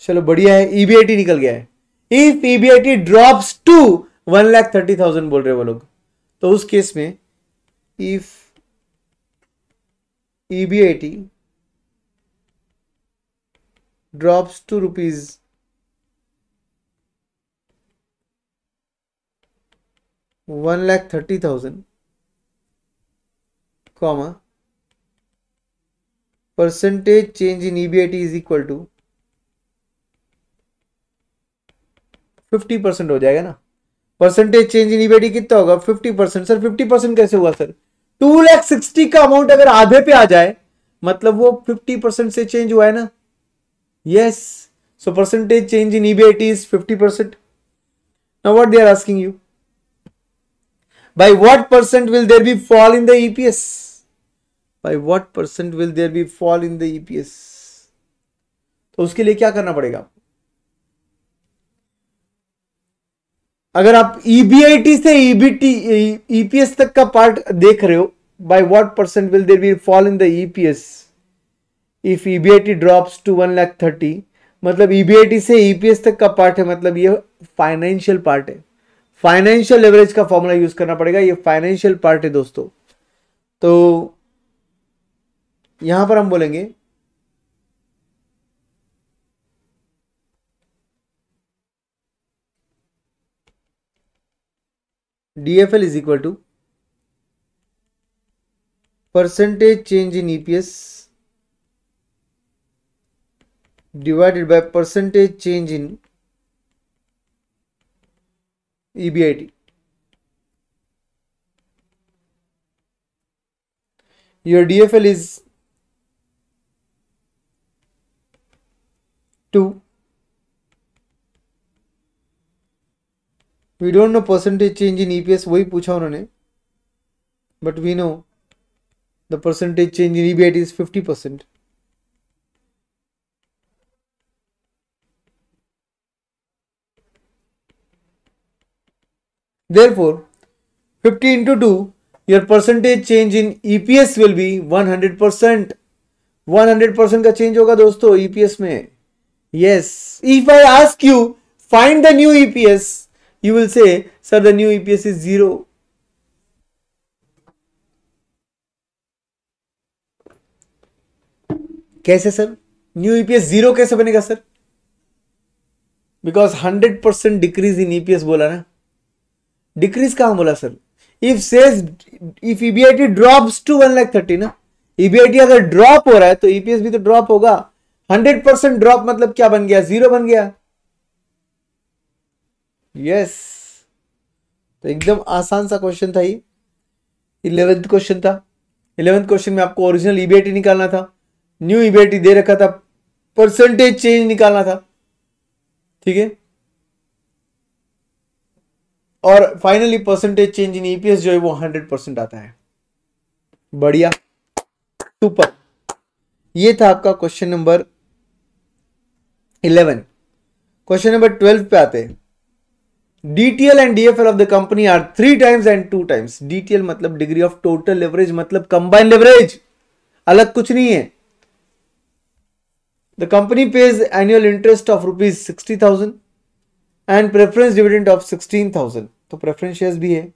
चलो बढ़िया है ईबीआईटी e निकल गया है if T drops to one lakh thirty thousand बोल रहे वो लोग तो उस केस में if E B I T drops to rupees one lakh thirty thousand comma percentage change in EBIT is equal to fifty percent हो जाएगा ना परसेंटेज चेंज इन ईबीडी कितना होगा fifty percent sir fifty percent कैसे हुआ सर टू लैख सिक्सटी का amount अगर आधे पे आ जाए मतलब वो फिफ्टी परसेंट से चेंज हुआ है ना yes so percentage change in EBIT is fifty percent now what they are asking you by what percent will there be fall in the EPS by what percent will there be fall in the EPS तो उसके लिए क्या करना पड़ेगा आपको अगर आप EBIT e से ईबीटी e ईपीएस e तक का पार्ट देख रहे हो by what percent will there be fall in the EPS if EBIT drops to one lakh thirty मतलब ईबीआईटी से ईपीएस तक का पार्ट है मतलब ये फाइनेंशियल पार्ट है फाइनेंशियल एवरेज का फॉर्मूला यूज करना पड़ेगा ये फाइनेंशियल पार्ट है दोस्तों तो यहां पर हम बोलेंगे DFL is equal to percentage change in EPS divided by percentage change in EBIT. Your DFL is 2 we don't know percentage change in EPS वही पूछा उन्होंने but we know the percentage change in EBIT is fifty percent Therefore, 50 into 2, your percentage change in EPS will be 100%. 100% का change होगा दोस्तों EPS में. Yes. If I ask you, find the new EPS, you will say, sir, the new EPS is zero. कैसे sir new EPS zero कैसे बनेगा sir because hundred percent decrease in EPS बोला ना decrease कहां बोला sir if sales if EBIT drops to one lakh thirty ना EBIT e अगर drop हो रहा है तो ईपीएस e भी तो ड्रॉप होगा हंड्रेड परसेंट ड्रॉप मतलब क्या बन गया जीरो बन गया यस तो एकदम आसान सा क्वेश्चन था ये इलेवेंथ क्वेश्चन था इलेवेंथ क्वेश्चन में आपको ओरिजिनल ईबीआईटी e निकालना था न्यू ईबीआईटी e दे रखा था परसेंटेज चेंज निकालना था ठीक है और finally percentage change in EPS जो है वो हंड्रेड परसेंट आता है बढ़िया सुपर ये था आपका question number eleven question number twelve पे आते हैं DTL and DFL of the company are three times and two times. DTL मतलब degree of total leverage मतलब combined leverage अलग कुछ नहीं है. The company pays annual interest of rupees sixty thousand and preference dividend of sixteen thousand. तो preference shares भी है.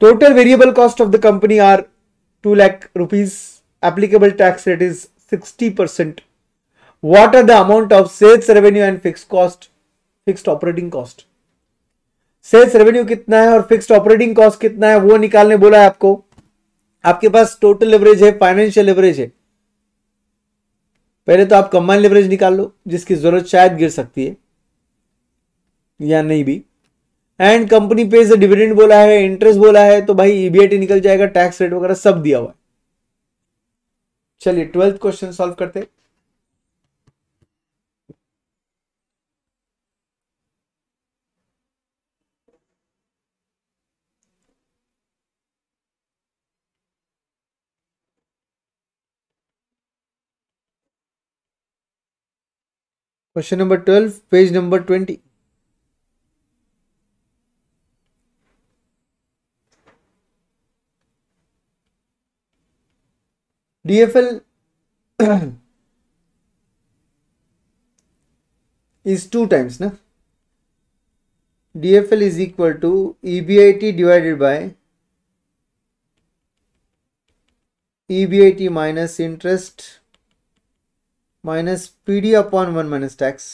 Total variable cost of the company are two lakh rupees. Applicable tax rate is sixty percent. What are the amount of sales revenue and fixed cost, fixed operating cost? Sales revenue कितना है और fixed operating cost कितना है वो निकालने बोला है आपको आपके पास टोटल लेवरेज है फाइनेंशियल लेवरेज है पहले तो आप कंबाइन लेवरेज निकाल लो जिसकी जरूरत शायद गिर सकती है या नहीं भी एंड कंपनी पे डिविडेंड बोला है इंटरेस्ट बोला है तो भाई ईबीआईटी e निकल जाएगा टैक्स रेट वगैरह सब दिया हुआ है चलिए ट्वेल्थ क्वेश्चन सॉल्व करते हैं Question number 12, page number 20. DFL is 2 times, na? DFL is equal to EBIT divided by EBIT minus interest minus PD upon 1 minus tax.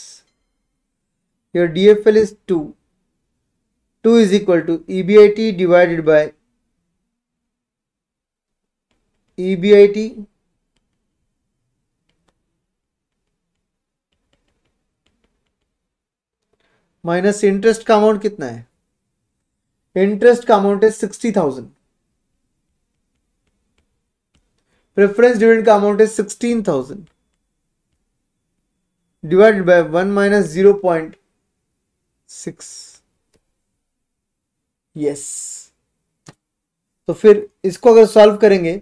Your DFL is 2. 2 is equal to EBIT divided by EBIT minus interest का amount कितना है interest का amount है sixty thousand preference dividend का amount है sixteen thousand by one minus zero point six yes तो फिर इसको अगर सॉल्व करेंगे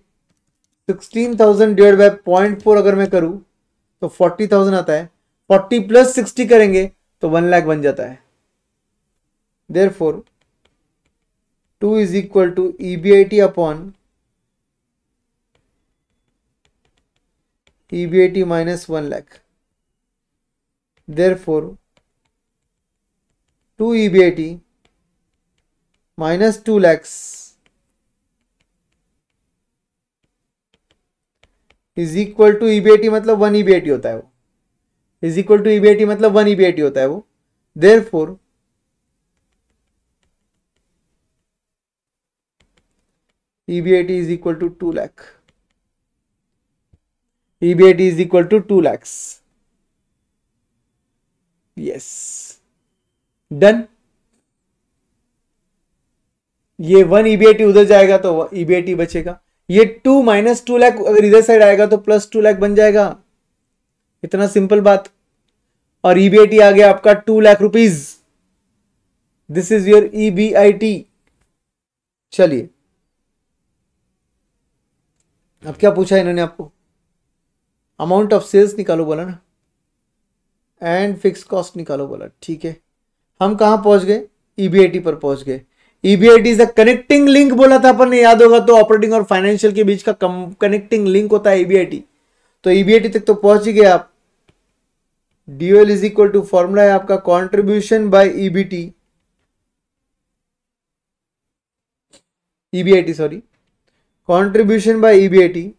sixteen thousand divide by point four अगर मैं करूं तो फोर्टी थाउजेंड आता है फोर्टी प्लस सिक्सटी करेंगे तो वन लाख बन जाता है therefore two is equal to E B I T upon E B I T minus one lakh Therefore, 2 EBIT minus 2 lakhs is equal to EBAT मतलब one ईबीएटी e होता है वो is equal to EBAT मतलब one EBIT e होता है वो therefore EBAT is equal to two lakh EBIT is equal to two lakhs yes done ये one EBIT e उधर जाएगा तो ईबीआईटी e बचेगा ये टू माइनस टू लैख अगर इधर साइड आएगा तो प्लस टू लैख बन जाएगा इतना सिंपल बात और ईबीआईटी e आ गया आपका two lakh rupees this is your EBIT चलिए अब क्या पूछा इन्होंने आपको अमाउंट ऑफ सेल्स निकालो बोला ना एंड फिक्स कॉस्ट निकालो बोला ठीक है हम कहाँ पहुंच गए ईबीआईटी e पर पहुंच गए EBIT is the connecting link बोला था अपन ने याद होगा तो ऑपरेटिंग और फाइनेंशियल के बीच का कनेक्टिंग लिंक होता है ईबीआईटी e तो ईबीआईटी e तक तो पहुंच ही गए आप DOL is equal to formula है आपका contribution by EBT EBIT sorry contribution by EBIT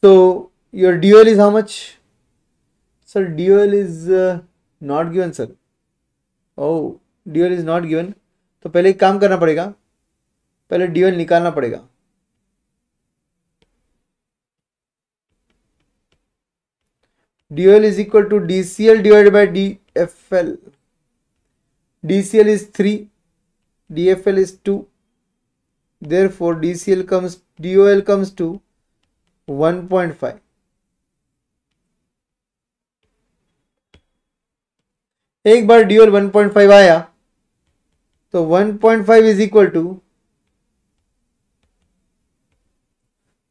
so your DOL is how much Sir, dual इज not given sir oh Oh, dual is not given. तो पहले एक काम करना पड़ेगा पहले ड्यूएल निकालना पड़ेगा dual is equal to D C L divide by D F L D C L is three D F L is two therefore D C L comes D O L comes to one point five एक बार one point five आया तो one point five is equal to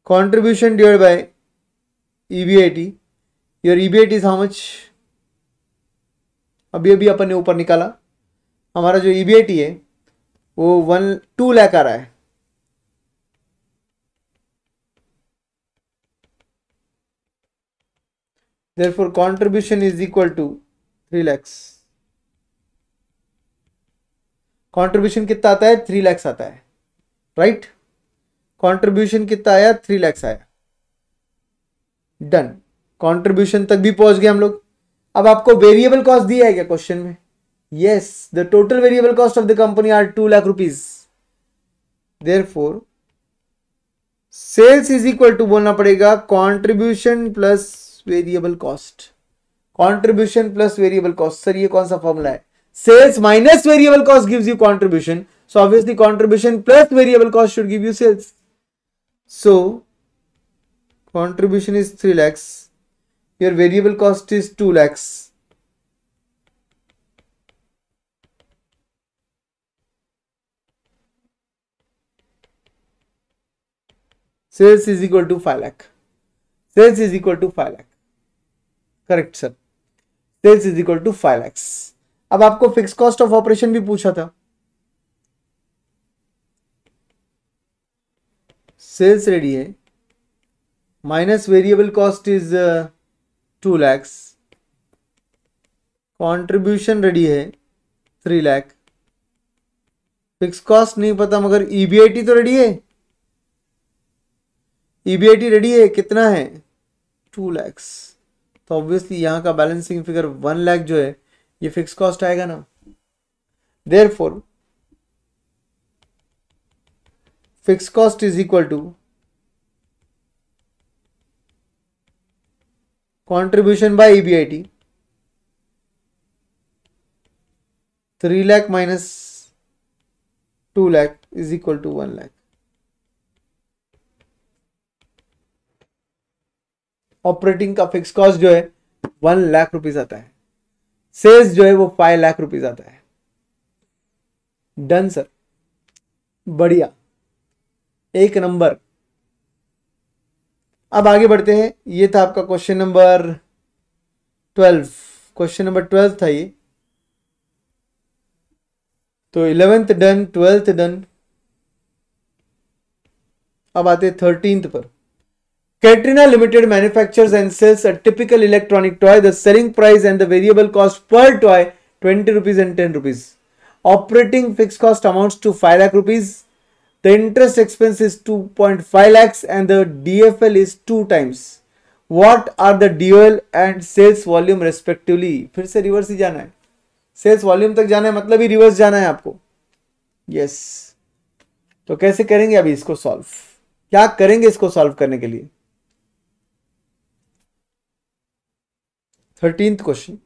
contribution dual by EBIT your EBIT is how much अभी अभी अपन ने ऊपर निकाला हमारा जो ईबीआईटी e है वो वन टू लैक आ रहा है therefore contribution is equal to 3 lakhs contribution कितना आता है थ्री लैक्स आता है राइट कंट्रीब्यूशन कितना आया थ्री लैक्स आया डन कंट्रीब्यूशन तक भी पहुंच गए हम लोग अब आपको वेरिएबल कॉस्ट दिया है क्या क्वेश्चन में yes the total variable cost of the company are two lakh rupees therefore sales is equal to बोलना पड़ेगा contribution plus variable cost contribution plus variable cost sir ये कौन सा फॉर्मूला है Sales minus variable cost gives you contribution. So obviously contribution plus variable cost should give you sales. So contribution is 3 lakhs. Your variable cost is 2 lakhs. sales is equal to 5 lakh. Sales is equal to 5 lakh. Correct, sir. Sales is equal to 5 lakhs. अब आपको fix cost of operation भी पूछा था sales ready है minus variable cost is two lakhs contribution ready है three lakh fix cost नहीं पता मगर ईबीआईटी e तो रेडी है ईबीआईटी e रेडी है कितना है टू लैक्स तो ऑब्वियसली यहां का बैलेंसिंग फिगर वन लैख जो है ये फिक्स कॉस्ट आएगा ना therefore fix cost is equal to contribution by EBIT three lakh minus two lakh is equal to one lakh operating का फिक्स कॉस्ट जो है वन लाख रुपीज आता है सेल्स जो है वो फाइव लाख रुपीज आता है डन सर बढ़िया एक नंबर अब आगे बढ़ते हैं ये था आपका question number twelve question number twelve था ये तो इलेवेंथ डन ट्वेल्थ डन अब आते हैं थर्टींथ पर Katrina Limited manufactures and sells a typical electronic toy. The selling price and the variable cost per toy 20 rupees and 10 rupees. Operating fixed cost amounts to 5 lakh rupees. The interest expense is 2.5 lakhs and the DFL is 2 times. What are the DOL and sales volume respectively? फिर से reverse ही जाना है sales volume तक जाना है मतलब ही reverse जाना है आपको यस yes. तो कैसे करेंगे अभी इसको सॉल्व क्या करेंगे इसको सॉल्व करने के लिए thirteenth question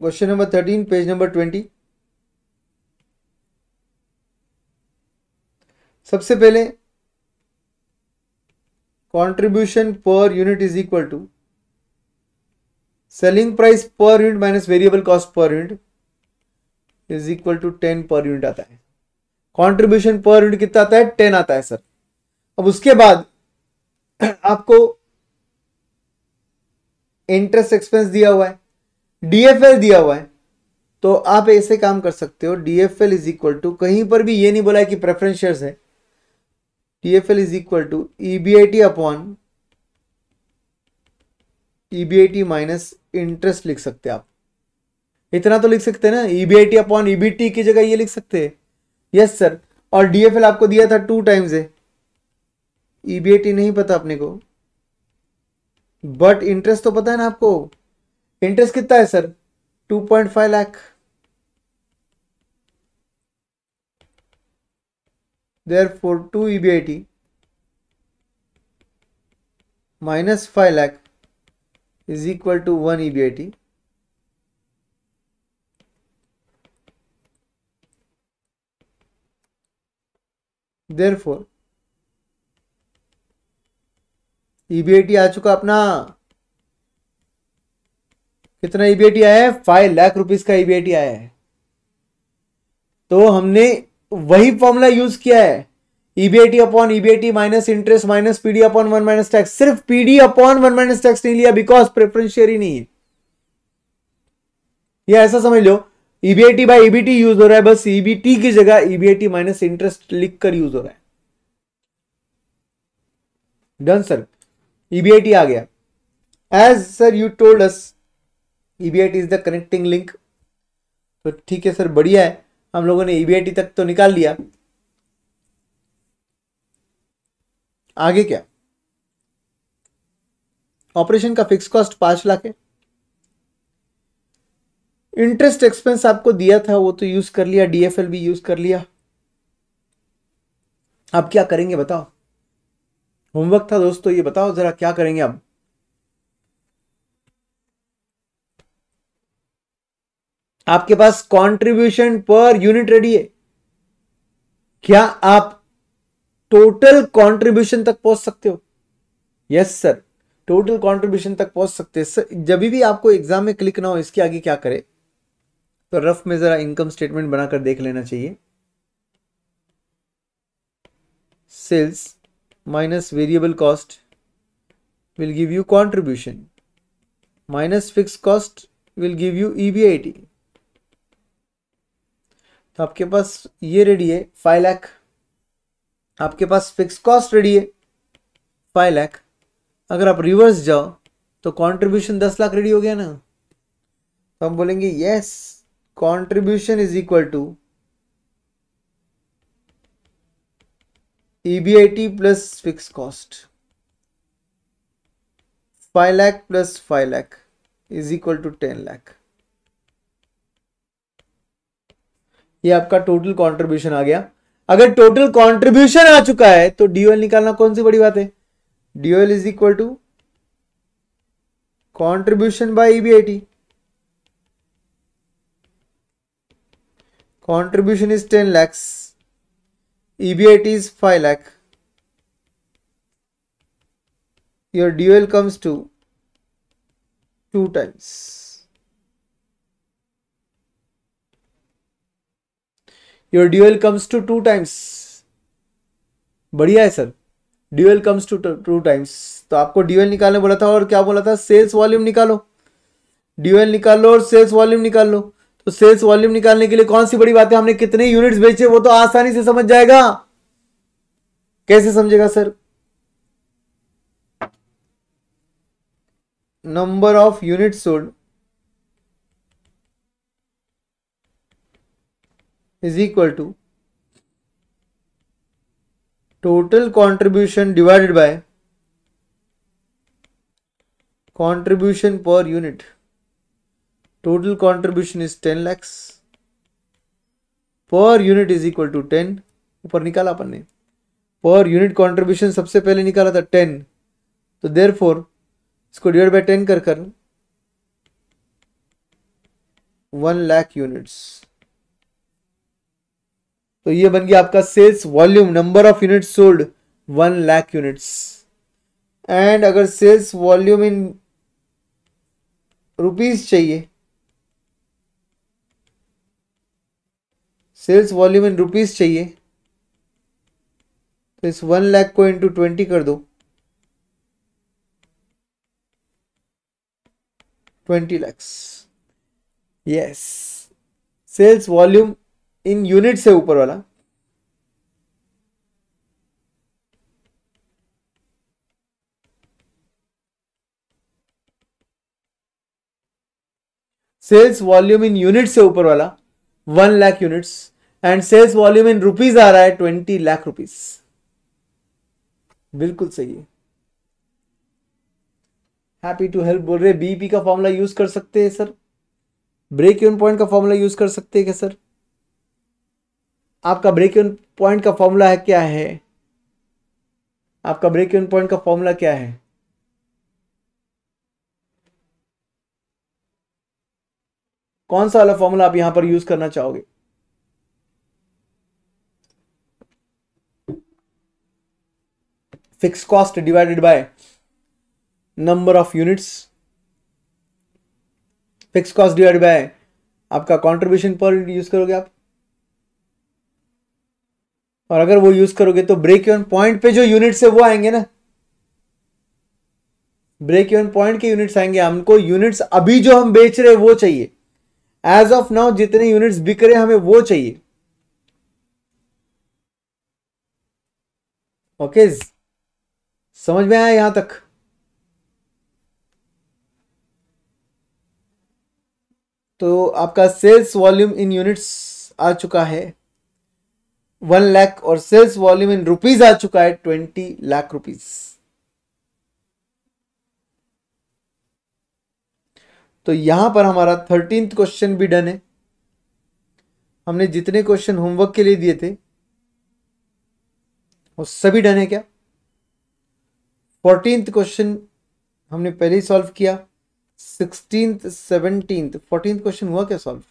question number thirteen page number twenty सबसे पहले contribution per unit is equal to selling price per unit minus variable cost per unit is equal to ten per unit आता है कॉन्ट्रीब्यूशन पर यूनिट कितना आता है ten आता है sir अब उसके बाद आपको इंटरेस्ट एक्सपेंस दिया हुआ है डीएफएल दिया हुआ है तो आप ऐसे काम कर सकते हो डीएफएल इज इक्वल टू कहीं पर भी ये नहीं बोला है कि प्रेफरेंस शेयर है DFL is equal to EBIT upon EBIT minus interest लिख सकते हैं आप इतना तो लिख सकते हैं ना ईबीआईटी अपॉन ईबीटी की जगह ये लिख सकते हैं यस सर और डीएफएल आपको दिया था टू टाइम्स है ईबीएटी नहीं पता अपने को बट इंटरेस्ट तो पता है ना आपको इंटरेस्ट कितना है sir two point five lakh therefore two EBIT minus five lakh is equal to one EBIT therefore EBIT e आ चुका अपना कितना ईबीआईटी e आया है फाइव लाख रुपीस का ईबीआईटी e आया है तो हमने वही फॉर्मूला यूज किया है EBIT upon EBIT minus interest minus PD upon one minus tax सिर्फ PD upon one minus tax नहीं लिया बिकॉज प्रेफरेंस शेयर ही नहीं है ये ऐसा समझ लो ईबीआईटी बाई ईबीटी यूज हो रहा है बस ईबीटी e की जगह ईबीआईटी माइनस इंटरेस्ट लिख कर यूज हो रहा है डन सर ईबीआईटी आ गया as sir you told us EBIT is the connecting link तो ठीक है सर बढ़िया है हम लोगों ने ईबीआईटी e तक तो निकाल लिया आगे क्या ऑपरेशन का फिक्स कॉस्ट पांच लाख है इंटरेस्ट एक्सपेंस आपको दिया था वो तो यूज कर लिया डीएफएल भी यूज कर लिया आप क्या करेंगे बताओ होमवर्क था दोस्तों ये बताओ जरा क्या करेंगे आप आपके पास कंट्रीब्यूशन पर यूनिट रेडी है क्या आप टोटल कंट्रीब्यूशन तक पहुंच सकते हो यस सर टोटल कंट्रीब्यूशन तक पहुंच सकते हैं सर जब भी आपको एग्जाम में क्लिक ना हो इसके आगे क्या करें तो रफ में ज़रा इनकम स्टेटमेंट बनाकर देख लेना चाहिए sales minus variable cost will give you contribution minus fix cost will give you T तो आपके पास ये रेडी है फाइव लैख आपके पास फिक्स कॉस्ट रेडी है फाइव लैख अगर आप रिवर्स जाओ तो कंट्रीब्यूशन दस लाख रेडी हो गया ना तो हम बोलेंगे yes contribution is equal to EBIT plus fixed cost. 5 lakh plus 5 lakh is equal to 10 lakh. ये आपका टोटल कॉन्ट्रीब्यूशन आ गया अगर टोटल कॉन्ट्रीब्यूशन आ चुका है तो डीओएल निकालना कौन सी बड़ी बात है DOL is equal to contribution by EBIT Contribution is 10 lakhs. EBIT is 5 lakh. Your DOL comes to 2 times. Your dual comes to 2 times. बढ़िया है sir dual comes to two times तो आपको ड्यूएल निकालने बोला था और क्या बोला था सेल्स वॉल्यूम निकालो ड्यूएल निकाल लो और सेल्स वॉल्यूम निकाल लो तो सेल्स वॉल्यूम निकालने के लिए कौन सी बड़ी बात है हमने कितने यूनिट्स बेचे वो तो आसानी से समझ जाएगा कैसे समझेगा sir number of unit sold is equal to total contribution divided by contribution per unit total contribution is 10 lakhs per unit is equal to ten ऊपर निकाला अपन ने पर यूनिट कॉन्ट्रीब्यूशन सबसे पहले निकाला था टेन तो देर फोर इसको divide by ten कर कर वन लाख यूनिट्स तो ये बन गया आपका sales volume number of unit sold one lakh units and अगर सेल्स वॉल्यूम इन रुपीज चाहिए सेल्स वॉल्यूम इन रुपीज़ चाहिए तो इस वन लाख को इंटू ट्वेंटी कर दो twenty lakhs yes sales volume in unit से ऊपर वाला सेल्स वॉल्यूम इन यूनिट से ऊपर वाला one lakh units and sales volume in rupees आ रहा है ट्वेंटी लाख रुपीज बिल्कुल सही हैप्पी टू हेल्प बोल रहे बीपी का फॉर्मूला यूज कर सकते हैं सर ब्रेक इवन पॉइंट का फॉर्मूला यूज कर सकते हैं क्या सर आपका ब्रेक इवन पॉइंट का फॉर्मूला है क्या है आपका ब्रेक इवन पॉइंट का फॉर्मूला क्या है कौन सा वाला फॉर्मूला आप यहां पर यूज करना चाहोगे fix cost divided by number of units fix cost divide by आपका कंट्रीब्यूशन पर यूज करोगे आप और अगर वो यूज करोगे तो ब्रेक इवन पॉइंट पे जो यूनिट्स है वो आएंगे ना ब्रेक इवन पॉइंट के यूनिट्स आएंगे हमको यूनिट्स अभी जो हम बेच रहे हैं वो चाहिए एज ऑफ नाउ जितने यूनिट्स बिक रहे हमें वो चाहिए ओके समझ में आया यहां तक तो आपका सेल्स वॉल्यूम इन यूनिट्स आ चुका है वन लाख और सेल्स वॉल्यूम इन रुपीज आ चुका है ट्वेंटी लाख रुपीज़ तो यहां पर हमारा थर्टीन क्वेश्चन भी डन है हमने जितने क्वेश्चन होमवर्क के लिए दिए थे वो सभी डन है क्या फोर्टीन क्वेश्चन हमने पहले ही सॉल्व किया सिक्सटीन सेवनटीन फोर्टीन क्वेश्चन हुआ क्या सॉल्व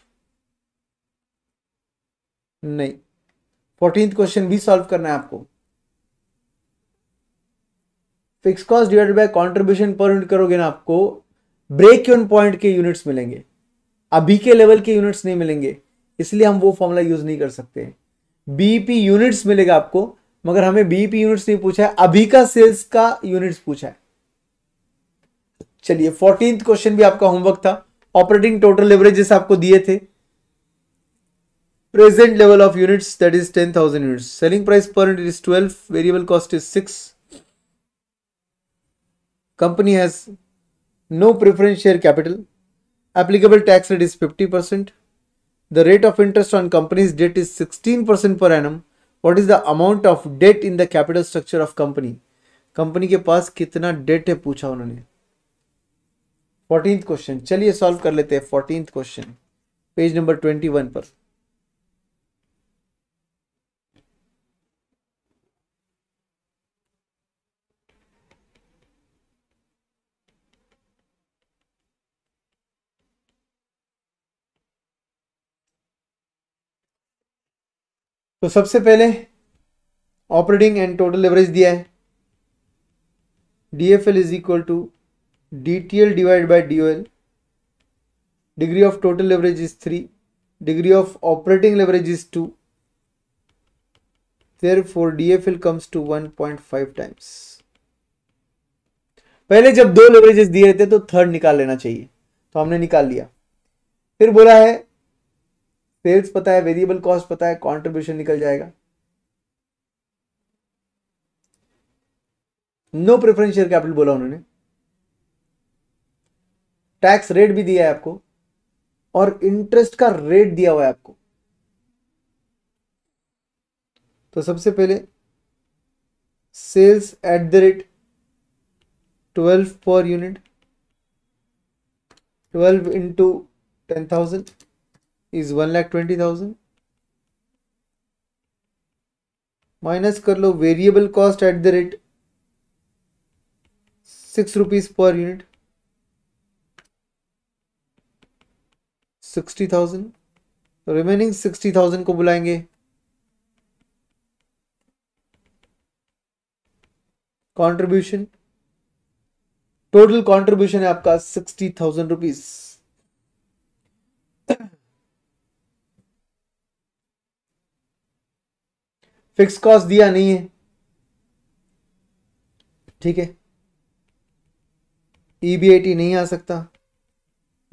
नहीं फोर्टीन क्वेश्चन भी सॉल्व करना है आपको fix cost divided by contribution per unit करोगे ना आपको ब्रेक यून पॉइंट के यूनिट्स मिलेंगे अभी के लेवल के यूनिट्स नहीं मिलेंगे इसलिए हम वो फॉर्मूला यूज नहीं कर सकते हैं e यूनिट्स मिलेगा आपको मगर हमें बीपी e यूनिट्स नहीं पूछा है अभी का सेल्स का यूनिट्स पूछा है चलिए फोर्टीन क्वेश्चन भी आपका होमवर्क था ऑपरेटिंग टोटल लेवरेजेस आपको दिए थे present level of units that is ten thousand unit selling price per unit is twelve variable cost is six company has no preference share capital. Applicable tax rate is 50%. The rate of interest on company's debt is 16% per annum. What is the amount of debt in the capital structure of company? Company के पास कितना date है पूछा उन्होंने fourteen question चलिए solve कर लेते हैं fourteen question page number twenty one पर तो सबसे पहले ऑपरेटिंग एंड टोटल लेवरेज दिया है DFL is equal to D T L divide by D L degree of total leverage is three degree of operating leverage is two comes to one point five times पहले जब दो leverages दिए रहते तो third निकाल लेना चाहिए तो हमने निकाल लिया फिर बोला है सेल्स पता है वेरिएबल कॉस्ट पता है कॉन्ट्रीब्यूशन निकल जाएगा नो प्रेफरेंस शेयर कैपिटल बोला उन्होंने टैक्स रेट भी दिया है आपको और इंटरेस्ट का रेट दिया हुआ है आपको तो सबसे पहले sales at the rate twelve per unit twelve into ten thousand is one lakh twenty thousand minus कर लो variable cost at the rate six rupees per unit sixty thousand remaining sixty thousand को बुलाएंगे कंट्रीब्यूशन टोटल कंट्रीब्यूशन है आपका sixty thousand rupees fix cost दिया नहीं है ठीक है ईबीआईटी e नहीं आ सकता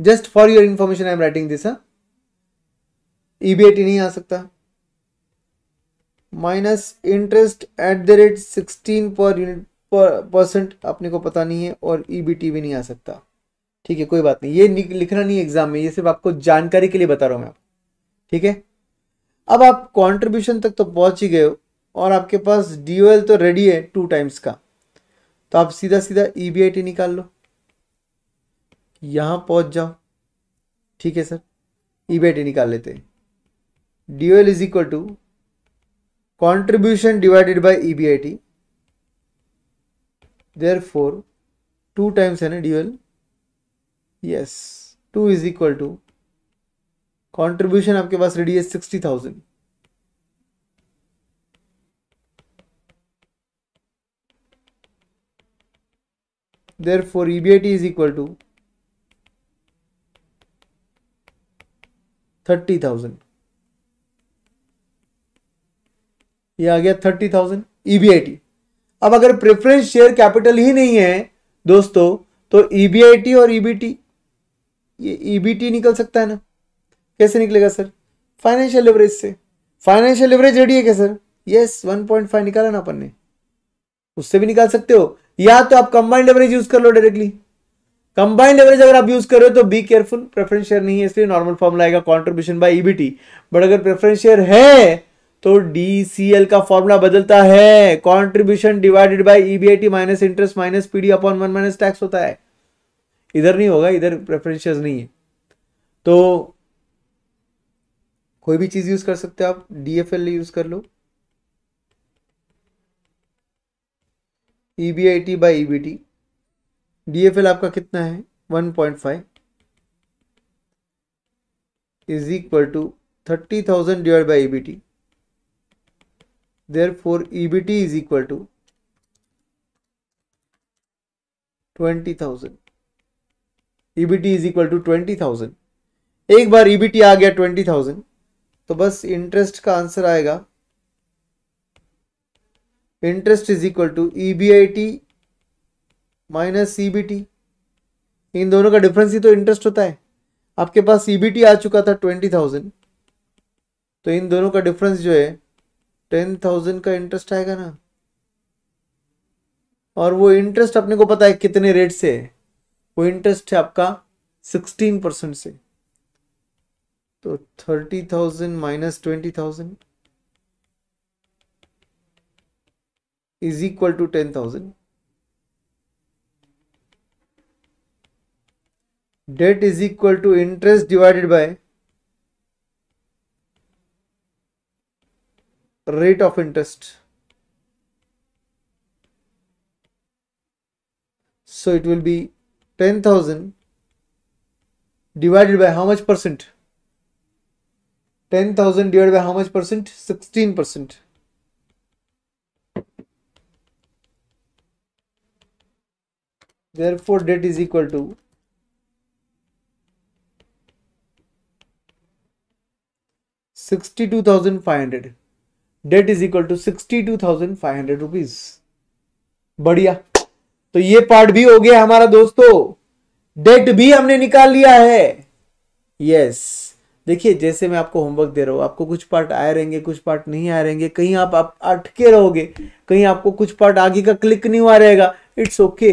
just for your information I am writing this EBIT नहीं आ सकता minus interest at the rate sixteen per unit percent अपने को पता नहीं है और ईबीटी e भी नहीं आ सकता ठीक है कोई बात नहीं ये लिखना नहीं एग्जाम में ये सिर्फ आपको जानकारी के लिए बता रहा हूं मैं आप ठीक है अब आप कंट्रीब्यूशन तक तो पहुंच ही गए हो और आपके पास डी तो रेडी है टू टाइम्स का तो आप सीधा सीधा ई निकाल लो यहाँ पहुँच जाओ ठीक है सर ई e निकाल लेते हैं D L is equal to contribution divided by E B I T therefore two times है ना D L yes two is equal to contribution आपके पास रेडी है sixty thousand EBIT is equal to thirty thousand यह आ गया thirty thousand EBIT अब अगर प्रेफरेंस शेयर कैपिटल ही नहीं है दोस्तों तो ईबीआईटी e और ईबीटी e ये ईबीटी e निकल सकता है ना कैसे निकलेगा सर फाइनेंशियल लेवरेज से फाइनेंशियल लेवरेज रेडी है क्या sir yes one point five निकाला ना अपन ने उससे भी निकाल सकते हो या तो आप कंबाइंड लेवरेज यूज कर लो डायरेक्टली कंबाइंड लेवरेज अगर आप यूज कर रहे हो तो बी केयरफुल प्रेफरेंस शेयर नहीं है इसलिए नॉर्मल फॉर्मूला आएगा कॉन्ट्रीब्यूशन बाई ईबीटी बट अगर प्रेफरेंस शेयर है तो डीसीएल का फॉर्मूला बदलता है contribution divided by EBIT minus interest minus PD upon one minus tax होता है इधर नहीं होगा इधर प्रेफरेंस शेयर नहीं है तो कोई भी चीज़ यूज़ कर सकते हो आप डी यूज़ कर लो ईबीआईटी बाई ईबीटी डीएफएल आपका कितना है one point five is equal to thirty thousand divide by EBT therefore EBT is equal to twenty thousand EBT is equal to twenty thousand एक बार EBT e आ गया twenty thousand तो बस interest का आंसर आएगा interest is equal to E B I T minus C B T इन दोनों का डिफरेंस ही तो इंटरेस्ट होता है आपके पास सी बी टी आ चुका था ट्वेंटी थाउजेंड तो इन दोनों का डिफरेंस जो है टेन थाउजेंड का इंटरेस्ट आएगा ना और वो इंटरेस्ट अपने को पता है कितने रेट से है वो इंटरेस्ट है आपका सिक्सटीन परसेंट से तो thirty thousand minus twenty thousand is equal to ten thousand debt is equal to interest divided by rate of interest. So it will be 10,000 divided by how much percent? Ten thousand divide by how much percent sixteen percent therefore debt is equal to sixty two thousand five hundred debt is equal to sixty two thousand five hundred rupees बढ़िया तो ये part भी हो गया हमारा दोस्तों date भी हमने निकाल लिया है यस yes. देखिए जैसे मैं आपको होमवर्क दे रहा हूँ आपको कुछ पार्ट आए रहेंगे कुछ पार्ट नहीं आए रहेंगे कहीं आप आप अटके रहोगे कहीं आपको कुछ पार्ट आगे का क्लिक नहीं हुआ रहेगा it's okay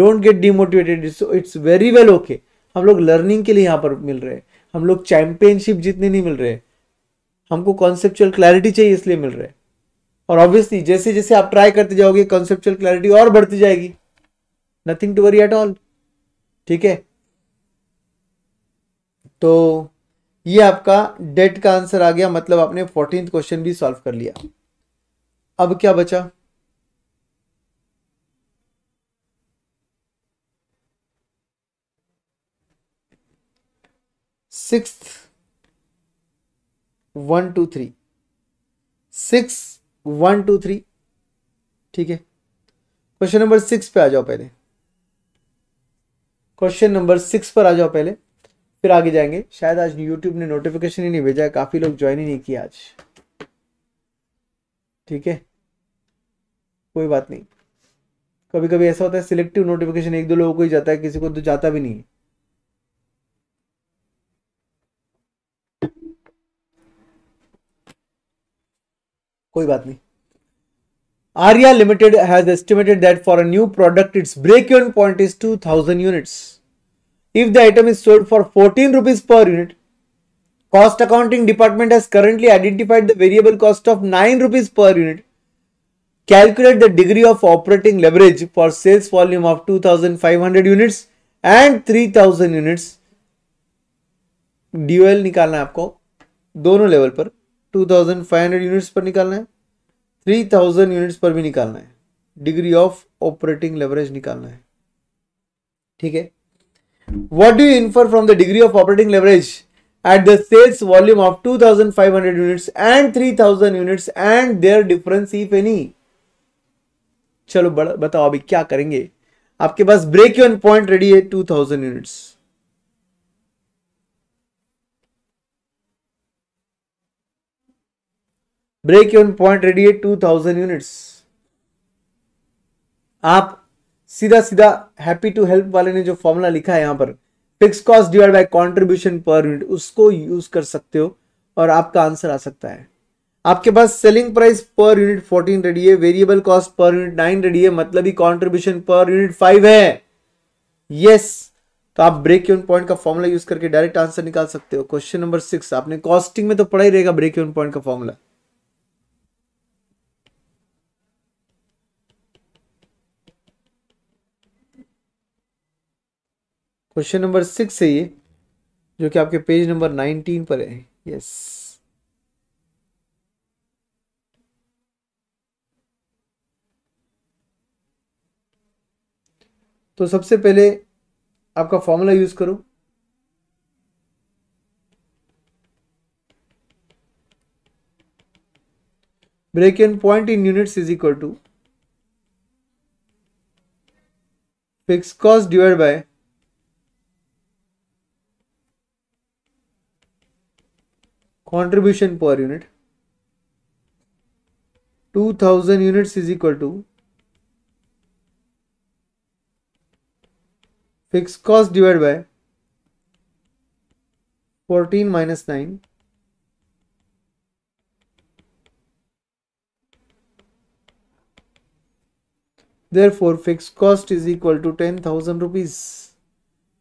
don't get demotivated it's very well okay हम लोग लर्निंग के लिए यहाँ पर मिल रहे हैं हम लोग चैंपियनशिप जीतने नहीं मिल रहे हमको कॉन्सेप्चुअल क्लैरिटी चाहिए इसलिए मिल रहे और ऑब्वियसली जैसे जैसे आप ट्राई करते जाओगे कॉन्सेप्चुअल क्लैरिटी और बढ़ती जाएगी nothing to worry at all ठीक है तो ये आपका डेट का आंसर आ गया मतलब आपने फोर्टीन क्वेश्चन भी सॉल्व कर लिया अब क्या बचा six one two three six one two three ठीक है क्वेश्चन नंबर सिक्स पे आ जाओ पहले क्वेश्चन नंबर सिक्स पर आ जाओ पहले फिर आगे जाएंगे शायद आज यूट्यूब ने नोटिफिकेशन ही नहीं भेजा है काफ़ी लोग ज्वाइन ही नहीं किया आज ठीक है कोई बात नहीं कभी कभी ऐसा होता है सिलेक्टिव नोटिफिकेशन एक दो लोगों को ही जाता है किसी को तो जाता भी नहीं है कोई बात नहीं Arya limited has estimated that for a new product its break even point is two thousand units if the item is sold for 14 rupees per unit. Cost accounting department has currently identified the variable cost of 9 rupees per unit. Calculate the degree of operating leverage for sales volume of 2500 units and 3000 units dual nikalna hai aapko dono level par 2500 units पर nikalna hai 3000 units पर bhi nikalna hai degree of operating leverage nikalna hai theek hai What do you infer from the degree of operating leverage at the sales volume of 2500 units and 3000 units and their difference if any? चलो बताओ अभी क्या करेंगे आपके पास break even point ready है 2000 units break even point ready है 2000 units आप सीधा सीधा हैप्पी टू हेल्प वाले ने जो फॉर्मूला लिखा है यहाँ पर fix cost divide by contribution per unit उसको यूज कर सकते हो और आपका आंसर आ सकता है आपके पास selling price per unit fourteen ready है variable cost per unit nine ready है मतलब ही कॉन्ट्रीब्यूशन पर यूनिट फाइव है यस yes, तो आप ब्रेक यून पॉइंट का फॉर्मूला यूज करके डायरेक्ट आंसर निकाल सकते हो क्वेश्चन नंबर सिक्स आपने कॉस्टिंग में तो पढ़ा ही रहेगा ब्रेक यून पॉइंट का फॉर्मूला क्वेश्चन नंबर सिक्स है ये जो कि आपके पेज नंबर नाइनटीन पर है यस तो सबसे पहले आपका फॉर्मूला यूज करो break even point in units is equal to fix cost divide by contribution per unit 2000 units is equal to fixed cost divided by 14 minus 9 therefore fixed cost is equal to 10000 rupees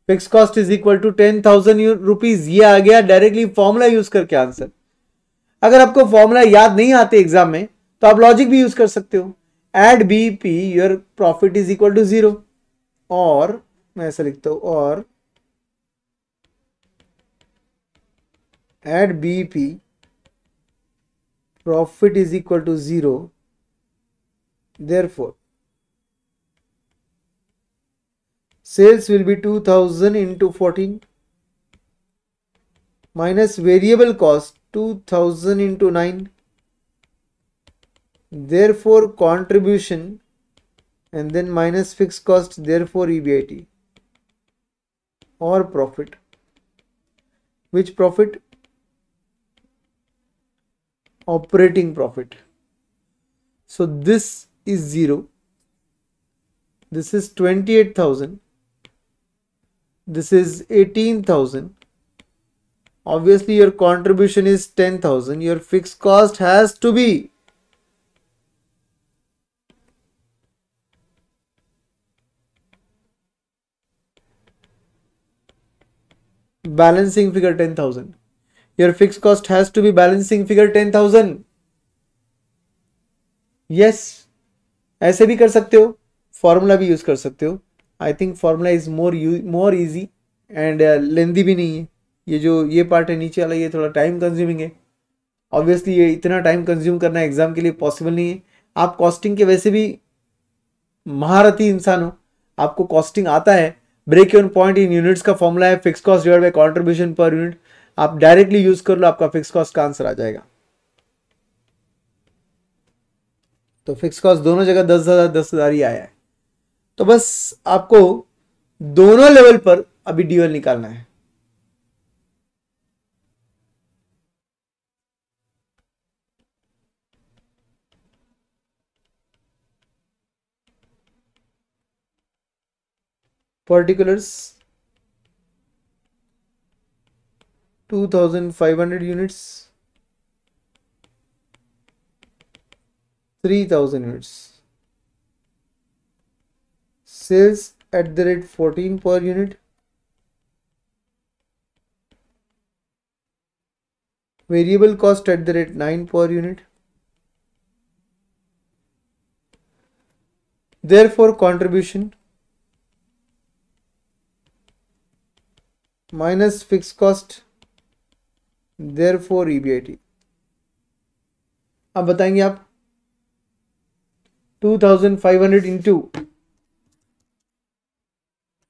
fix cost is equal to ten thousand rupees ये आ गया directly formula use करके answer अगर आपको formula याद नहीं आते exam में तो आप लॉजिक भी यूज कर सकते हो at B P your profit is equal to zero और मैं ऐसा लिखता हूं और at B P profit is equal to zero therefore sales will be 2000 into 14 minus variable cost 2000 into 9 therefore contribution and then minus fixed cost therefore EBIT or profit which profit operating profit so this is 0 this is 28000 this is 18,000 obviously your contribution is 10,000 your fixed cost has to be balancing figure 10,000 your fixed cost has to be balancing figure 10,000 yes aise bhi kar sakte ho formula bhi use kar sakte ho I think formula is more you more easy and lengthy भी नहीं है ये जो ये part है नीचे वाला ये थोड़ा टाइम कंज्यूमिंग है ऑब्वियसली ये इतना टाइम कंज्यूम करना एग्ज़ाम के लिए पॉसिबल नहीं है आप कॉस्टिंग के वैसे भी महारथी इंसान हो आपको कॉस्टिंग आता है break even point in units का फॉर्मूला है fix cost divide by contribution per unit आप डायरेक्टली यूज कर लो आपका फिक्स कॉस्ट का आंसर आ जाएगा तो फिक्स कॉस्ट दोनों जगह दस हज़ार दस हज़ार ही आया है तो बस आपको दोनों लेवल पर अभी ड्यूएल निकालना है particulars 2500 units 3000 units sales at the rate 14 per unit variable cost at the rate 9 per unit therefore contribution minus fixed cost therefore EBIT अब बताएंगे आप 2500 into.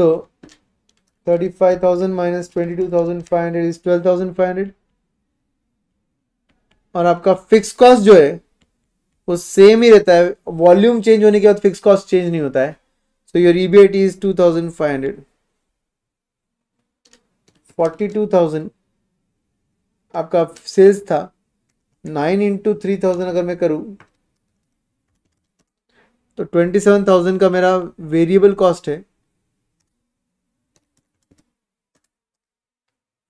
So 35,000 minus 22,500 is 12,500 और आपका फिक्स कॉस्ट जो है वो सेम ही रहता है वॉल्यूम चेंज होने के बाद फिक्स कॉस्ट चेंज नहीं होता है सो योर एट इज 2500 42,000 आपका सेल्स था नाइन इंटू थ्री थाउजेंड अगर मैं करूं तो ट्वेंटी सेवन थाउजेंड का मेरा वेरिएबल कॉस्ट है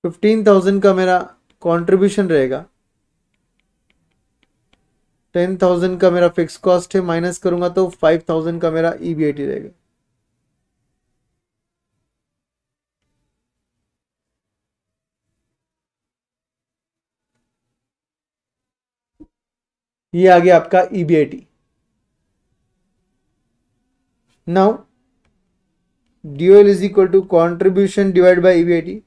फिफ्टीन थाउजेंड का मेरा कंट्रीब्यूशन रहेगा टेन थाउजेंड का मेरा फिक्स कॉस्ट है माइनस करूंगा तो फाइव थाउजेंड का मेरा ईबीआईटी e रहेगा ये आ गया आपका EBIT now DOL is equal to contribution divide by EBIT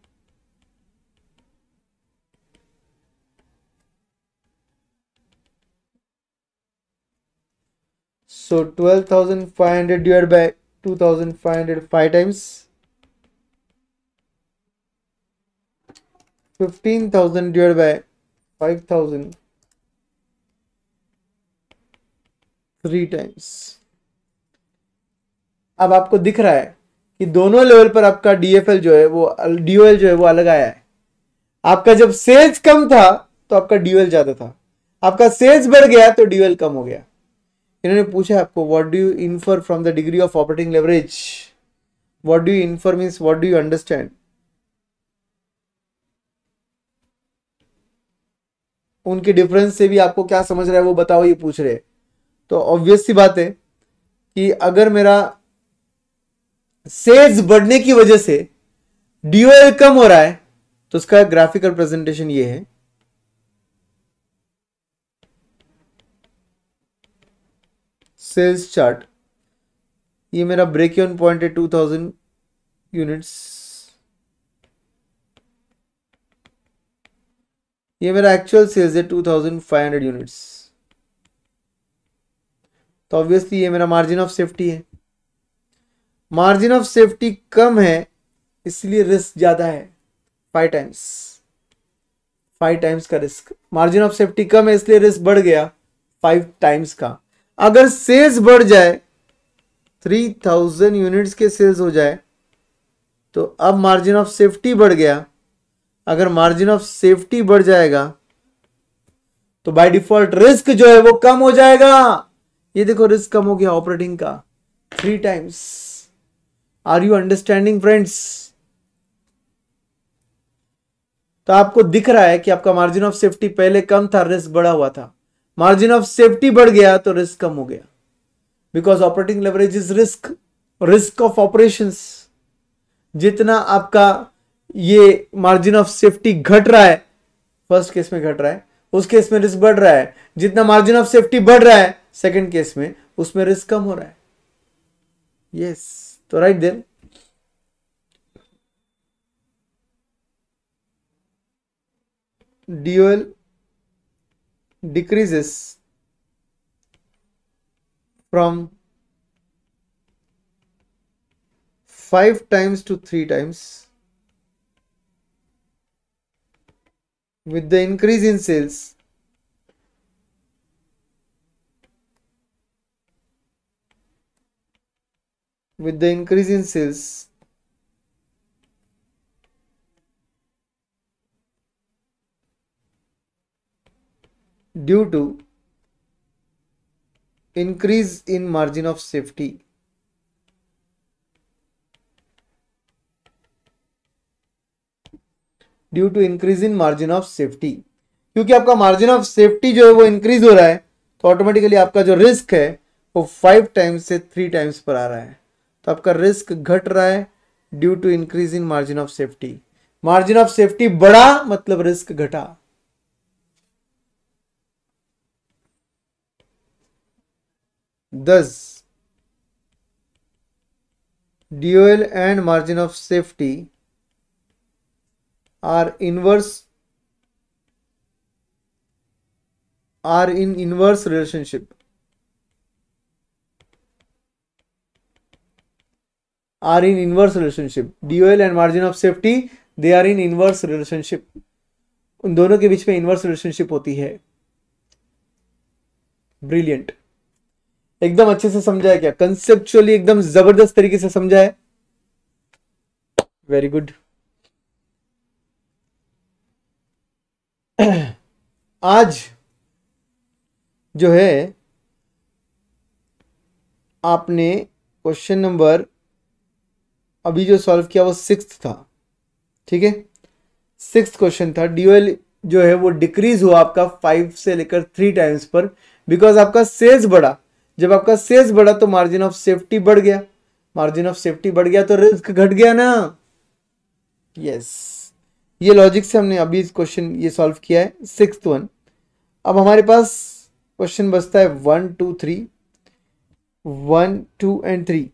So 12,500 divided by 2,500 five times. 15,000 divided by 5,000 three times अब आपको दिख रहा है कि दोनों लेवल पर आपका डीएफएल जो है वो डीओएल जो है वो अलग आया है आपका जब सेल्स कम था तो आपका डीओएल ज्यादा था आपका सेल्स बढ़ गया तो डीओएल कम हो गया इन्होंने पूछा आपको what do you infer from the degree of operating leverage what do you infer means what do you understand उनके डिफरेंस से भी आपको क्या समझ रहा है वो बताओ ये पूछ रहे तो ऑब्वियस सी बात है कि अगर मेरा सेल्स बढ़ने की वजह से डीओएल कम हो रहा है तो उसका ग्राफिकल प्रेजेंटेशन ये है सेल्स चार्ट ये मेरा ब्रेक ऑन पॉइंट है टू थाउजेंड यूनिट्स ये मेरा एक्चुअल सेल्स है two thousand five hundred units तो ऑब्वियसली ये मेरा मार्जिन ऑफ सेफ्टी है मार्जिन ऑफ सेफ्टी कम है इसलिए रिस्क ज़्यादा है फाइव टाइम्स फाइव टाइम्स का रिस्क मार्जिन ऑफ सेफ्टी कम है इसलिए रिस्क बढ़ गया फाइव टाइम्स का अगर सेल्स बढ़ जाए थ्री थाउजेंड यूनिट्स के सेल्स हो जाए तो अब मार्जिन ऑफ सेफ्टी बढ़ गया अगर मार्जिन ऑफ सेफ्टी बढ़ जाएगा तो बाय डिफॉल्ट रिस्क जो है वो कम हो जाएगा ये देखो रिस्क कम हो गया ऑपरेटिंग का three times are you understanding friends तो आपको दिख रहा है कि आपका मार्जिन ऑफ सेफ्टी पहले कम था रिस्क बढ़ा हुआ था मार्जिन ऑफ सेफ्टी बढ़ गया तो रिस्क कम हो गया because operating leverage is risk risk of operation जितना आपका ये मार्जिन ऑफ सेफ्टी घट रहा है फर्स्ट केस में घट रहा है उस केस में रिस्क बढ़ रहा है जितना मार्जिन ऑफ सेफ्टी बढ़ रहा है सेकंड केस में उसमें रिस्क कम हो रहा है यस तो right then DOL decreases from 5 times to 3 times with the increase in sales with the increase in sales due to increase in margin of safety. Due to increase in margin of safety क्योंकि आपका margin of safety जो है वो increase हो रहा है तो automatically आपका जो रिस्क है वो फाइव टाइम्स से थ्री टाइम्स पर आ रहा है तो आपका रिस्क घट रहा है due to increase in margin of safety margin of safety बढ़ा मतलब रिस्क घटा Thus, DOL and margin of safety are inverse are in inverse relationship are in inverse relationship DOL and margin of safety they are in inverse relationship उन दोनों के बीच में inverse relationship होती है ब्रिलियंट एकदम अच्छे से समझाया क्या कंसेप्चुअली एकदम जबरदस्त तरीके से समझाया वेरी गुड आज जो है आपने क्वेश्चन नंबर अभी जो सॉल्व किया वो सिक्स था ठीक है सिक्स क्वेश्चन था ड्यूएल जो है वो डिक्रीज हुआ आपका फाइव से लेकर थ्री टाइम्स पर बिकॉज आपका सेल्स बढ़ा जब आपका सेल्स बढ़ा तो मार्जिन ऑफ सेफ्टी बढ़ गया मार्जिन ऑफ सेफ्टी बढ़ गया तो रिस्क घट गया ना यस ये लॉजिक से हमने अभी इस क्वेश्चन ये सॉल्व किया है सिक्स वन अब हमारे पास क्वेश्चन बचता है one two three one two and three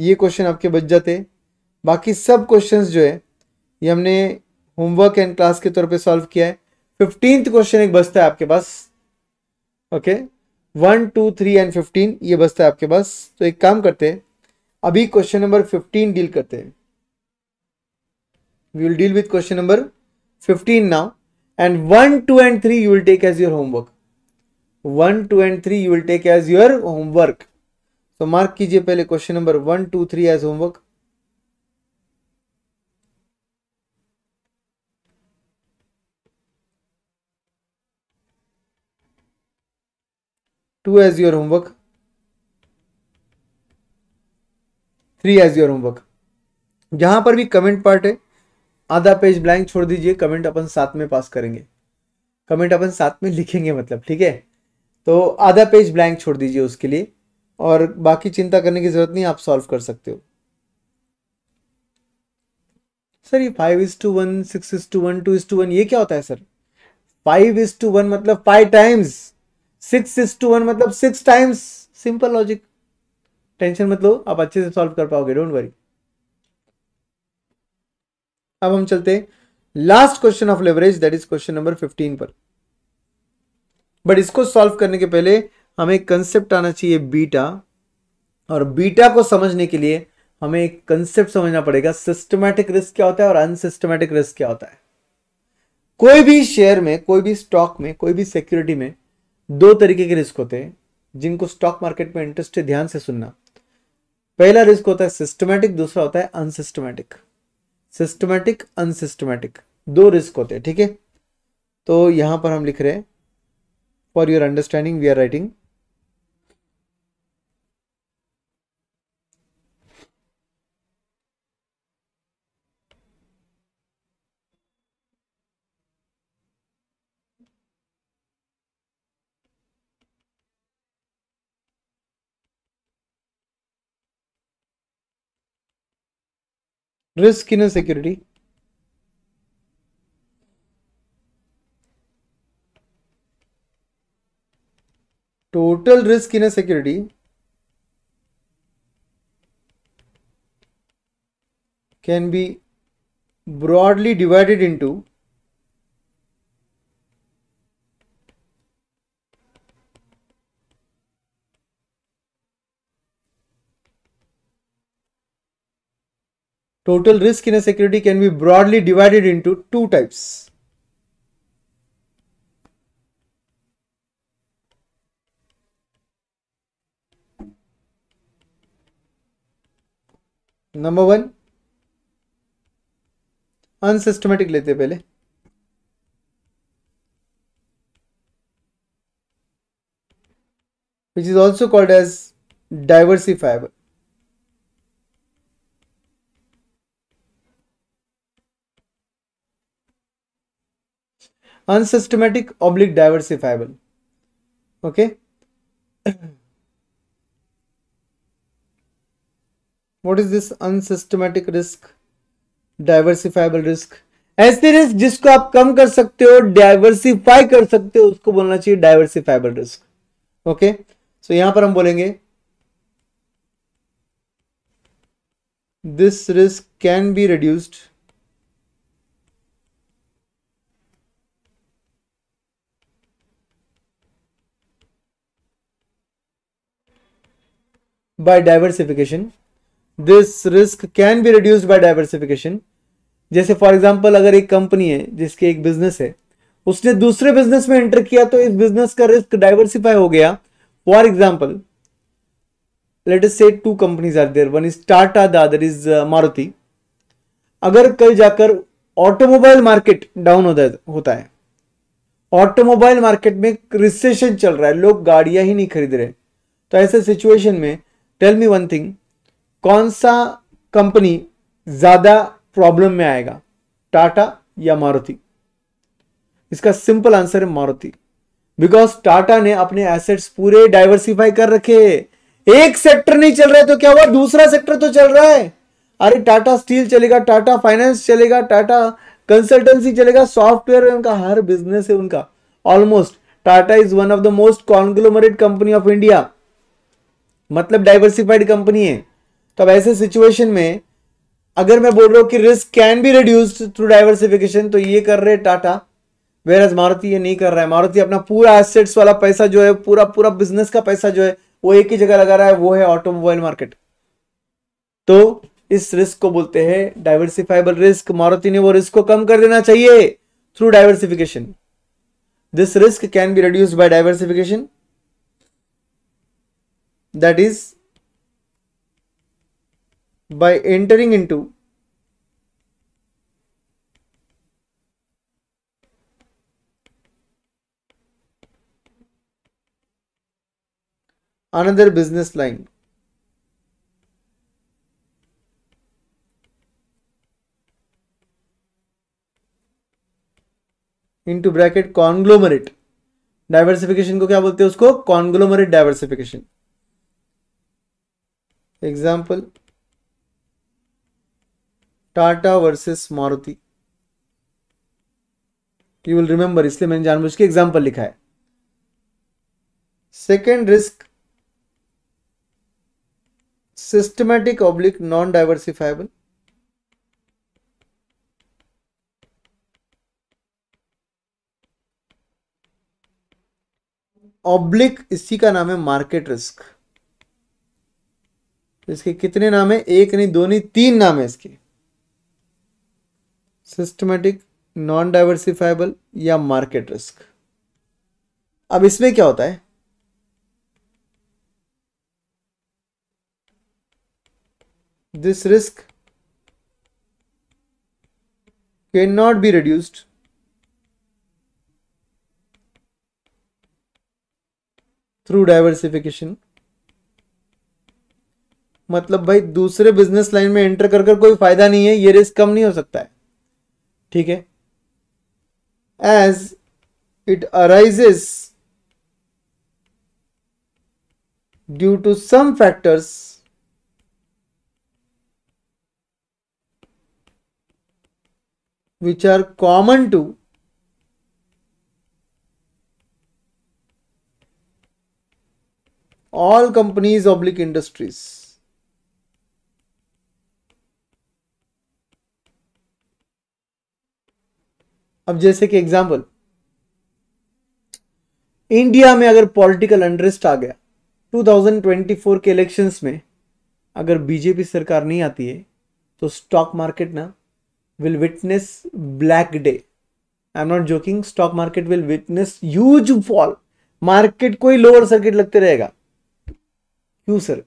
ये क्वेश्चन आपके बच जाते बाकी सब क्वेश्चन जो है ये हमने होमवर्क एंड क्लास के तौर पे सॉल्व किया है फिफ्टींथ क्वेश्चन एक बचता है आपके पास okay okay? One two three and fifteen ये बचता है आपके पास तो एक काम करते हैं अभी क्वेश्चन नंबर फिफ्टीन डील करते हैं we will deal with question number fifteen now and one two and three you will take as your homework one two and three you will take as your homework तो mark कीजिए पहले question number one two three as homework two as your homework three as your homework जहां पर भी comment part है आधा page blank छोड़ दीजिए कमेंट अपन साथ में पास करेंगे कमेंट अपन साथ में लिखेंगे मतलब ठीक है तो आधा पेज ब्लैंक छोड़ दीजिए उसके लिए और बाकी चिंता करने की जरूरत नहीं आप सॉल्व कर सकते हो सर ये five is to one six is to one two is to one ये क्या होता है sir five is to one मतलब five times six six to one मतलब six times simple logic tension मतलब आप अच्छे से सॉल्व कर पाओगे डोंट वरी अब हम चलते last question of leverage that is question number fifteen पर बट इसको सॉल्व करने के पहले हमें कंसेप्ट आना चाहिए बीटा और बीटा को समझने के लिए हमें एक कंसेप्ट समझना पड़ेगा सिस्टमैटिक रिस्क क्या होता है और अनसिस्टमैटिक रिस्क क्या होता है कोई भी शेयर में कोई भी स्टॉक में कोई भी सिक्योरिटी में दो तरीके के रिस्क होते हैं जिनको स्टॉक मार्केट में इंटरेस्ट है ध्यान से सुनना पहला रिस्क होता है सिस्टमैटिक दूसरा होता है अनसिस्टमैटिक सिस्टमैटिक अनसिस्टमैटिक दो रिस्क होते हैं ठीक है तो यहां पर हम लिख रहे हैं for your understanding we are writing risk in a security total risk in a security can be broadly divided into Total risk in a security can be broadly divided into two types. Number one, unsystematic लेते पहले which is also called as diversifiable unsystematic oblique diversifiable okay what is this unsystematic risk diversifiable risk ऐसे risk जिसको आप कम कर सकते हो diversify कर सकते हो उसको बोलना चाहिए डाइवर्सिफाइबल रिस्क ओके सो यहां पर हम बोलेंगे this risk can be reduced by diversification this risk can be reduce by diversification जैसे फॉर एग्जाम्पल अगर एक कंपनी है जिसके एक बिजनेस है उसने दूसरे बिजनेस में एंटर किया तो इस बिजनेस का रिस्क डाइवर्सिफाई हो गया for example let say two companies are there one is Tata the other is Maruti अगर कल जाकर ऑटोमोबाइल मार्केट डाउन होता है ऑटोमोबाइल मार्केट में रिसेशन चल रहा है लोग गाड़ियां ही नहीं खरीद रहे तो ऐसे सिचुएशन में टेल मी वन थिंग कौन सा कंपनी ज़्यादा प्रॉब्लम में आएगा टाटा या मारुति इसका सिंपल आंसर है मारुति बिकॉज टाटा ने अपने एसेट्स पूरे डाइवर्सिफाई कर रखे एक सेक्टर नहीं चल रहा है तो क्या हुआ दूसरा सेक्टर तो चल रहा है अरे टाटा स्टील चलेगा टाटा फाइनेंस चलेगा टाटा कंसल्टेंसी चलेगा सॉफ्टवेयर उनका हर बिजनेस है उनका almost Tata is one of the most conglomerate company of India मतलब डाइवर्सिफाइड कंपनी है तो अब ऐसे सिचुएशन में अगर मैं बोल रहा हूं कि risk can be reduced through diversification तो ये कर रहे टाटा वेर एज मारुति ये नहीं कर रहा है मारुति अपना पूरा एसेट्स वाला पैसा जो है पूरा पूरा बिजनेस का पैसा जो है वो एक ही जगह लगा रहा है वो है ऑटोमोबाइल मार्केट तो इस रिस्क को बोलते हैं डाइवर्सिफाइबल रिस्क मारुति ने वो रिस्क को कम कर देना चाहिए through diversification this risk can be reduce by diversification that is by entering into another business line into bracket conglomerate diversification को क्या बोलते हैं उसको conglomerate diversification example Tata versus Maruti you will remember इसलिए मैंने जानबूझ के एग्जाम्पल लिखा है second risk systematic oblique non diversifiable oblique इसी का नाम है मार्केट रिस्क तो इसके कितने नाम है एक नहीं दो नहीं तीन नाम है इसके सिस्टमेटिक नॉन डाइवर्सिफाइबल या मार्केट रिस्क अब इसमें क्या होता है this risk can not be reduced through diversification मतलब भाई दूसरे बिजनेस लाइन में एंटर कर कर कोई फायदा नहीं है ये रिस्क कम नहीं हो सकता है ठीक है as it arises due to some factors which are common to all companies oblique industries अब जैसे कि एग्जाम्पल इंडिया में अगर पॉलिटिकल अंडरेस्ट आ गया 2024 के इलेक्शंस में अगर बीजेपी सरकार नहीं आती है तो स्टॉक मार्केट ना will witness black day I am not joking stock market will witness huge fall market को ही लोअर सर्किट लगते रहेगा क्यों सर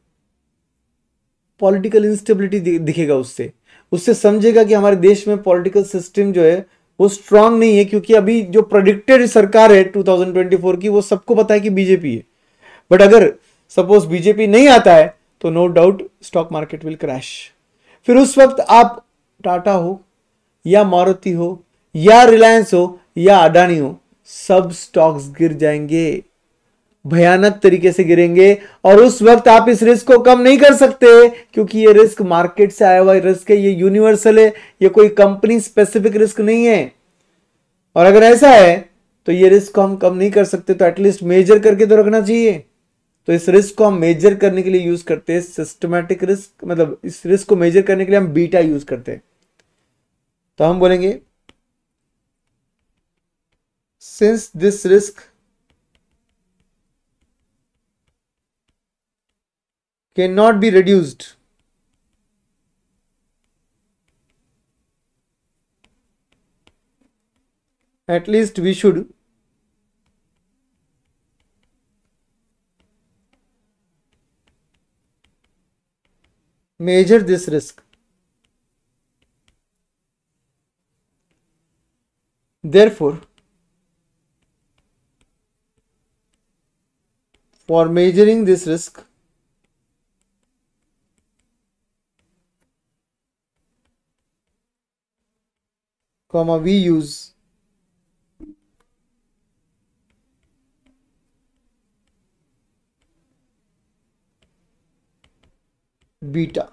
पॉलिटिकल इंस्टेबिलिटी दिखेगा उससे उससे समझेगा कि हमारे देश में पॉलिटिकल सिस्टम जो है वो स्ट्रांग नहीं है क्योंकि अभी जो प्रोडिक्टेड सरकार है 2024 की वो सबको पता है कि बीजेपी है बट अगर सपोज बीजेपी नहीं आता है तो no doubt stock market will crash फिर उस वक्त आप टाटा हो या मारुति हो या रिलायंस हो या अडानी हो सब स्टॉक्स गिर जाएंगे भयानक तरीके से गिरेंगे और उस वक्त आप इस रिस्क को कम नहीं कर सकते क्योंकि ये रिस्क मार्केट से आया हुआ रिस्क है ये यूनिवर्सल है ये कोई कंपनी स्पेसिफिक रिस्क नहीं है और अगर ऐसा है तो ये रिस्क को हम कम नहीं कर सकते तो एटलीस्ट मेजर करके तो रखना चाहिए तो इस रिस्क को हम मेजर करने के लिए यूज करते हैं सिस्टमेटिक रिस्क मतलब इस रिस्क को मेजर करने के लिए हम बीटा यूज करते हैं तो हम बोलेंगे since this risk cannot be reduced. At least we should measure this risk. Therefore, for measuring this risk, comma we use beta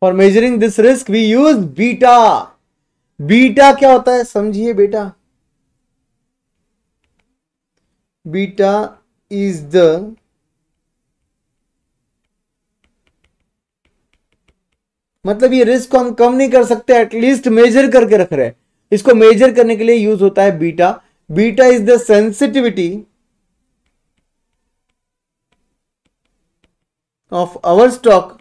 for measuring this risk we use beta beta kya hota hai samjhiye beta beta is the मतलब ये risk को हम कम नहीं कर सकते at least major करके रख रहे हैं इसको मेजर करने के लिए यूज होता है beta beta is the sensitivity of our stock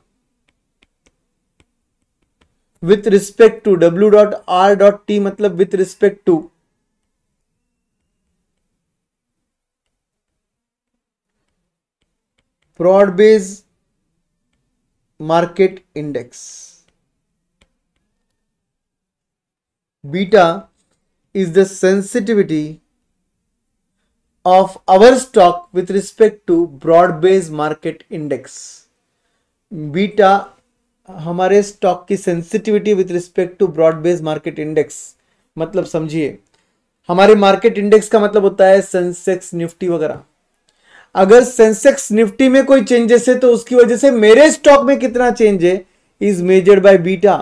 with respect to W dot R dot T मतलब with respect to broad based market index beta is the sensitivity of our stock with respect to broad based market index beta हमारे stock की sensitivity with respect to broad base market index मतलब समझिए हमारे market index का मतलब होता है Sensex Nifty वगैरह अगर सेंसेक्स निफ्टी में कोई चेंजेस है तो उसकी वजह से मेरे स्टॉक में कितना चेंज है is measured by beta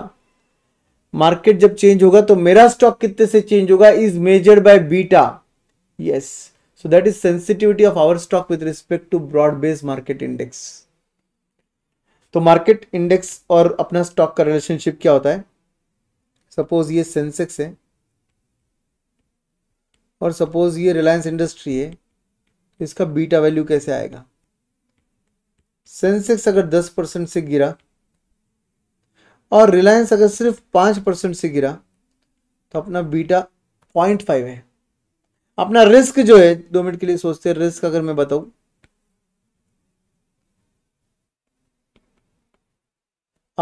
market जब चेंज होगा तो मेरा स्टॉक कितने से चेंज होगा is measured by beta yes so that is sensitivity of our stock with respect to broad base market index तो मार्केट इंडेक्स और अपना स्टॉक का रिलेशनशिप क्या होता है सपोज ये सेंसेक्स है और सपोज ये रिलायंस इंडस्ट्री है इसका बीटा वैल्यू कैसे आएगा सेंसेक्स अगर 10 परसेंट से गिरा और रिलायंस अगर सिर्फ पाँच परसेंट से गिरा तो अपना बीटा पॉइंट फाइव है अपना रिस्क जो है दो मिनट के लिए सोचते हैं रिस्क अगर मैं बताऊं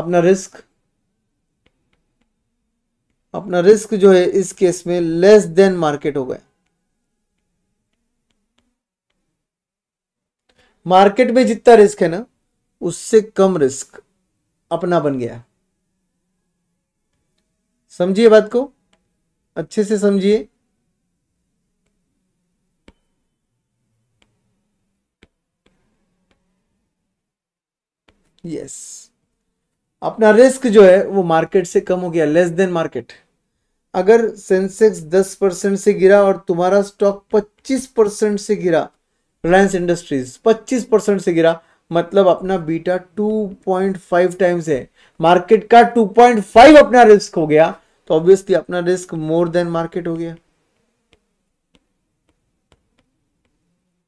अपना रिस्क अपना रिस्क जो है इस केस में लेस देन मार्केट हो गया मार्केट में जितना रिस्क है ना उससे कम रिस्क अपना बन गया समझिए बात को अच्छे से समझिए यस अपना रिस्क जो है वो मार्केट से कम हो गया लेस देन मार्केट अगर सेंसेक्स 10 परसेंट से गिरा और तुम्हारा स्टॉक 25 परसेंट से गिरा रिलायंस इंडस्ट्रीज 25 परसेंट से गिरा मतलब अपना बीटा 2.5 टाइम्स है मार्केट का 2.5 अपना रिस्क हो गया तो ऑब्वियसली अपना रिस्क मोर देन मार्केट हो गया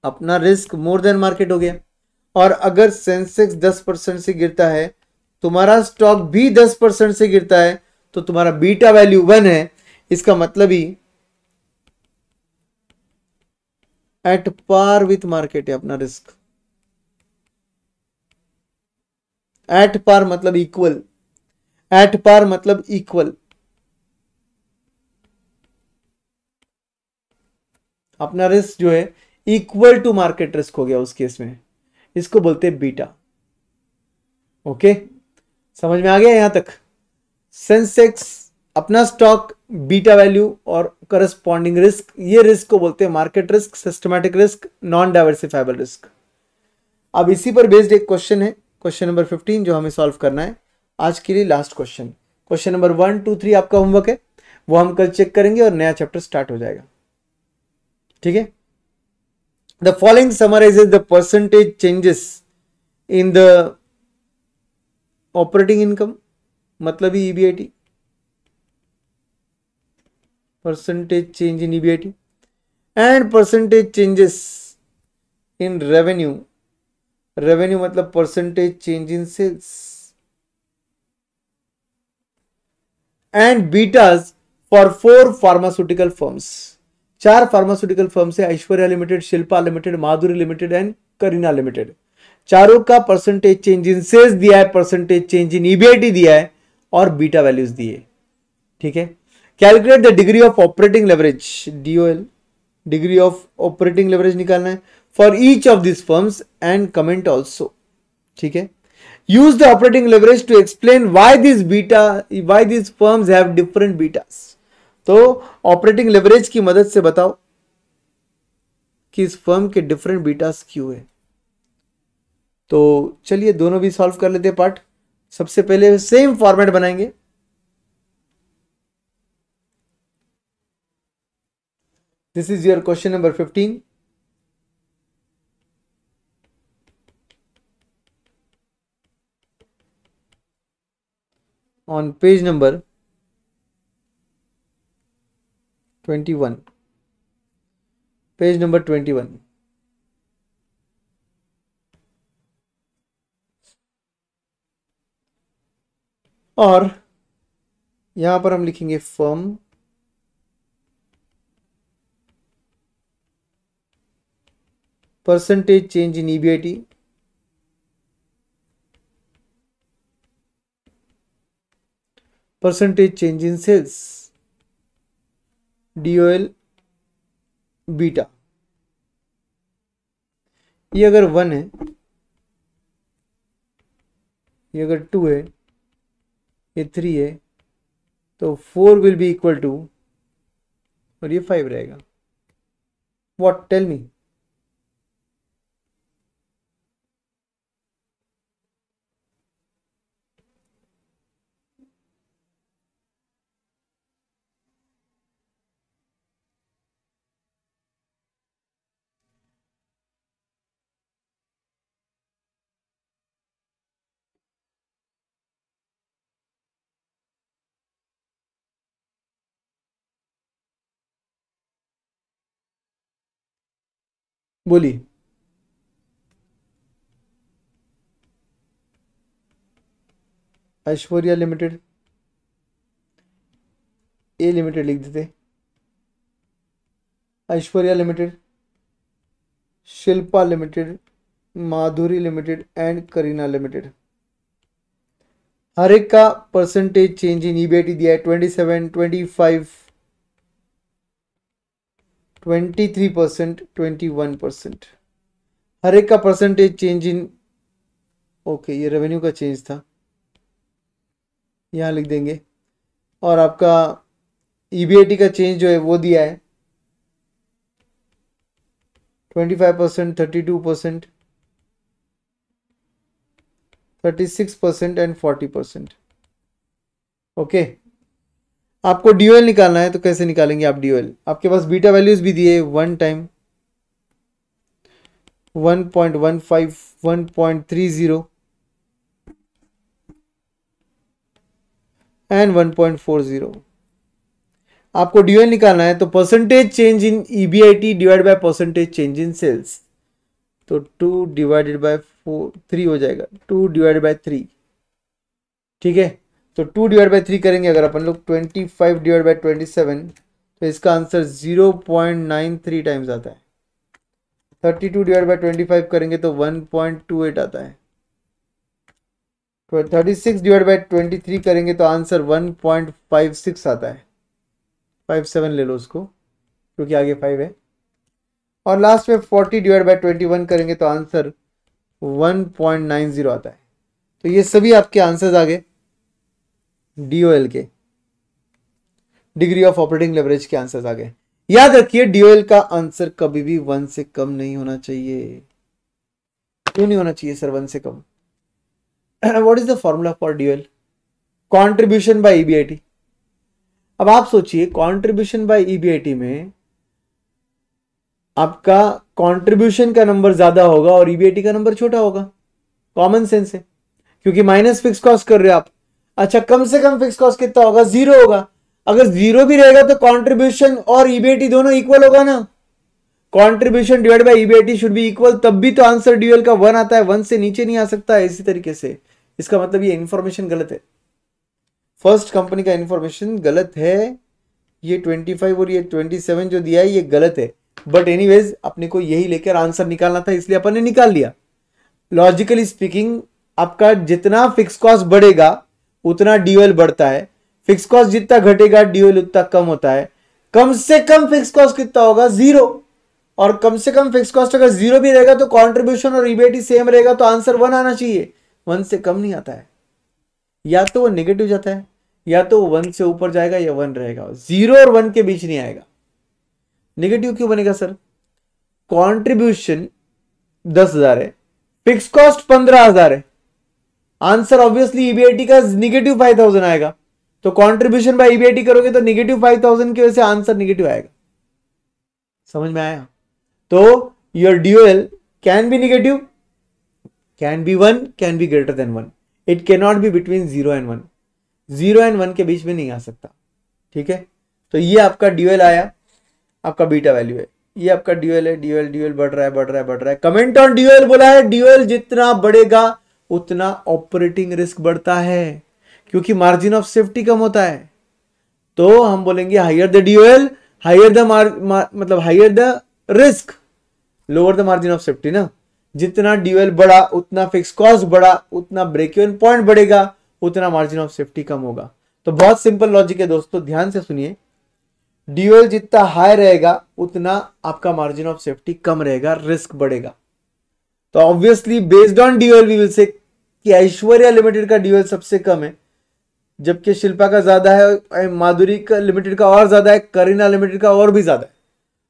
अपना रिस्क मोर देन मार्केट हो गया और अगर सेंसेक्स दस परसेंट से गिरता है तुम्हारा स्टॉक भी दस परसेंट से गिरता है तो तुम्हारा बीटा वैल्यू वन है इसका मतलब ही एट पार विथ मार्केट है अपना रिस्क एट पार मतलब इक्वल एट पार मतलब इक्वल अपना रिस्क जो है इक्वल टू मार्केट रिस्क हो गया उस केस में इसको बोलते हैं बीटा ओके समझ में आ गया यहां तक सेंसेक्स अपना स्टॉक बीटा वैल्यू और करस्पॉन्डिंग रिस्क ये रिस्क को बोलते हैं market risk systematic risk non diversifiable risk अब इसी पर बेस्ड एक क्वेश्चन है क्वेश्चन नंबर फिफ्टीन जो हमें सॉल्व करना है आज के लिए last question question number one two three आपका होमवर्क है वो हम कल चेक करेंगे और नया चैप्टर स्टार्ट हो जाएगा ठीक है the following summarize the percentage changes in the operating income मतलब ही EBIT percentage change in EBIT and percentage changes in revenue revenue मतलब percentage change in sales and betas for four pharmaceutical firms चार pharmaceutical firm से Aishwarya limited Shilpa limited Madhuri limited and Kareena limited चारों का percentage change in sales दिया है percentage change in EBIT दिया है और बीटा वैल्यूज दिए ठीक है calculate the degree of operating leverage DOL degree of operating leverage निकालना है for each of this firms and comment also ठीक है use the operating leverage to explain why this beta why this firms have different betas तो operating leverage की मदद से बताओ कि इस फर्म के डिफरेंट बीटास क्यों है तो चलिए दोनों भी सॉल्व कर लेते हैं पार्ट सबसे पहले सेम फॉर्मेट बनाएंगे this is your question number fifteen on page number twenty one page number twenty one और यहां पर हम लिखेंगे firm percentage change in EBIT percentage change in sales D O L beta ये अगर वन है ये अगर टू है ये थ्री है तो four will be equal to और ये फाइव रहेगा वॉट टेल मी बोलिए ऐश्वर्या लिमिटेड ए लिमिटेड लिख देते Aishwarya limited Shilpa limited Madhuri limited and Kareena limited हर एक का परसेंटेज चेंज इन ईबीआईटी दिया है twenty seven twenty five twenty three percent twenty one percent हर एक का परसेंटेज चेंज इन ओके ये रेवेन्यू का चेंज था यहाँ लिख देंगे और आपका ई e का चेंज जो है वो दिया है twenty five percent thirty two percent thirty six percent and forty percent okay आपको ड्यूएल निकालना है तो कैसे निकालेंगे आप ड्यूएल आपके पास बीटा वैल्यूज भी दिए one time one point one five one point three zero and one point four zero आपको ड्यूएल निकालना है तो percentage change in E B I T divide by percentage change in sales तो two divided by four three हो जाएगा to divided by three ठीक है तो टू डिवाइड बाई थ्री करेंगे अगर अपन लोग twenty five divide by twenty seven तो इसका answer zero point nine three times आता है thirty two divide by twenty five करेंगे तो वन पॉइंट टू एट आता है thirty six divide by twenty three करेंगे तो answer one point five six आता है फाइव सेवन ले लो उसको क्योंकि आगे फाइव है और लास्ट में forty divide by twenty one करेंगे तो answer one point nine zero आता है तो ये सभी आपके आंसर्स आ गए डीओएल के डिग्री ऑफ ऑपरेटिंग लेवरेज के आंसर्स आ गए याद रखिए डीओएल का आंसर कभी भी वन से कम नहीं होना चाहिए क्यों नहीं होना चाहिए सर वन से कम what is the formula for DOL contribution by EBIT अब आप सोचिए कंट्रीब्यूशन बाय ईबीआईटी में आपका कंट्रीब्यूशन का नंबर ज्यादा होगा और ईबीआईटी e का नंबर छोटा होगा कॉमन सेंस है क्योंकि माइनस फिक्स कॉस्ट कर रहे हो आप अच्छा कम से कम फिक्स कॉस्ट कितना होगा जीरो होगा अगर जीरो भी रहेगा तो कॉन्ट्रीब्यूशन और ईबीआईटी e दोनों इक्वल होगा ना contribution divide by EBIT should be equal तब भी तो आंसर ड्यूएल का वन आता है वन से नीचे नहीं आ सकता है इसी तरीके से इसका मतलब ये इन्फॉर्मेशन गलत है फर्स्ट कंपनी का इन्फॉर्मेशन गलत है ये 25 और ये 27 जो दिया है ये गलत है बट एनीवेज अपने को यही लेकर आंसर निकालना था इसलिए अपन ने निकाल लिया लॉजिकली स्पीकिंग आपका जितना फिक्स कॉस्ट बढ़ेगा उतना ड्यूएल बढ़ता है फिक्स कॉस्ट जितना घटेगा ड्यूएल उतना कम होता है कम से कम फिक्स कॉस्ट कितना होगा जीरो और कम से कम फिक्स कॉस्ट अगर जीरो भी रहेगा तो कॉन्ट्रीब्यूशन और रिबेट ही सेम रहेगा तो आंसर वन आना चाहिए वन से कम नहीं आता है या तो वो निगेटिव जाता है या तो वन से ऊपर जाएगा या वन रहेगा जीरो और वन के बीच नहीं आएगा निगेटिव क्यों बनेगा सर कॉन्ट्रीब्यूशन दस हजार है फिक्स कॉस्ट पंद्रह हजार है आंसर ऑब्वियसली ईबीआईटी e का निगेटिव फाइव थाउजेंड आएगा तो कॉन्ट्रीब्यूशन बाई ईबीआईटी करोगे तो निगेटिव फाइव थाउजेंड की वजह से आंसर निगेटिव आएगा समझ में आया तो your DOL can be negative can be one can be greater than one it can not be between zero and one zero and one के बीच में नहीं आ सकता ठीक है तो ये आपका ड्यूएल आया आपका बीटा वैल्यू है ये आपका ड्यूएल है ड्यूएल ड्यूएल बढ़ रहा है बढ़ रहा है बढ़ रहा है कमेंट ऑन ड्यूएल बोला है ड्यूएल जितना बढ़ेगा उतना ऑपरेटिंग रिस्क बढ़ता है क्योंकि मार्जिन ऑफ सेफ्टी कम होता है तो हम बोलेंगे higher the DOL higher the मतलब higher the risk lower the margin of safety ना जितना ड्यूएल बढ़ा उतना फिक्स कॉस्ट बढ़ा उतना ब्रेक इवन पॉइंट बढ़ेगा उतना मार्जिन ऑफ सेफ्टी कम होगा तो बहुत सिंपल लॉजिक है दोस्तों ध्यान से सुनिए ड्यूएल जितना हाई रहेगा उतना आपका मार्जिन ऑफ सेफ्टी कम रहेगा रिस्क बढ़ेगा तो obviously based on DOL we will say कि ऐश्वर्या लिमिटेड का ड्यूएल सबसे कम है जबकि शिल्पा का ज़्यादा है माधुरी का लिमिटेड का और ज़्यादा है करीना लिमिटेड का और भी ज़्यादा है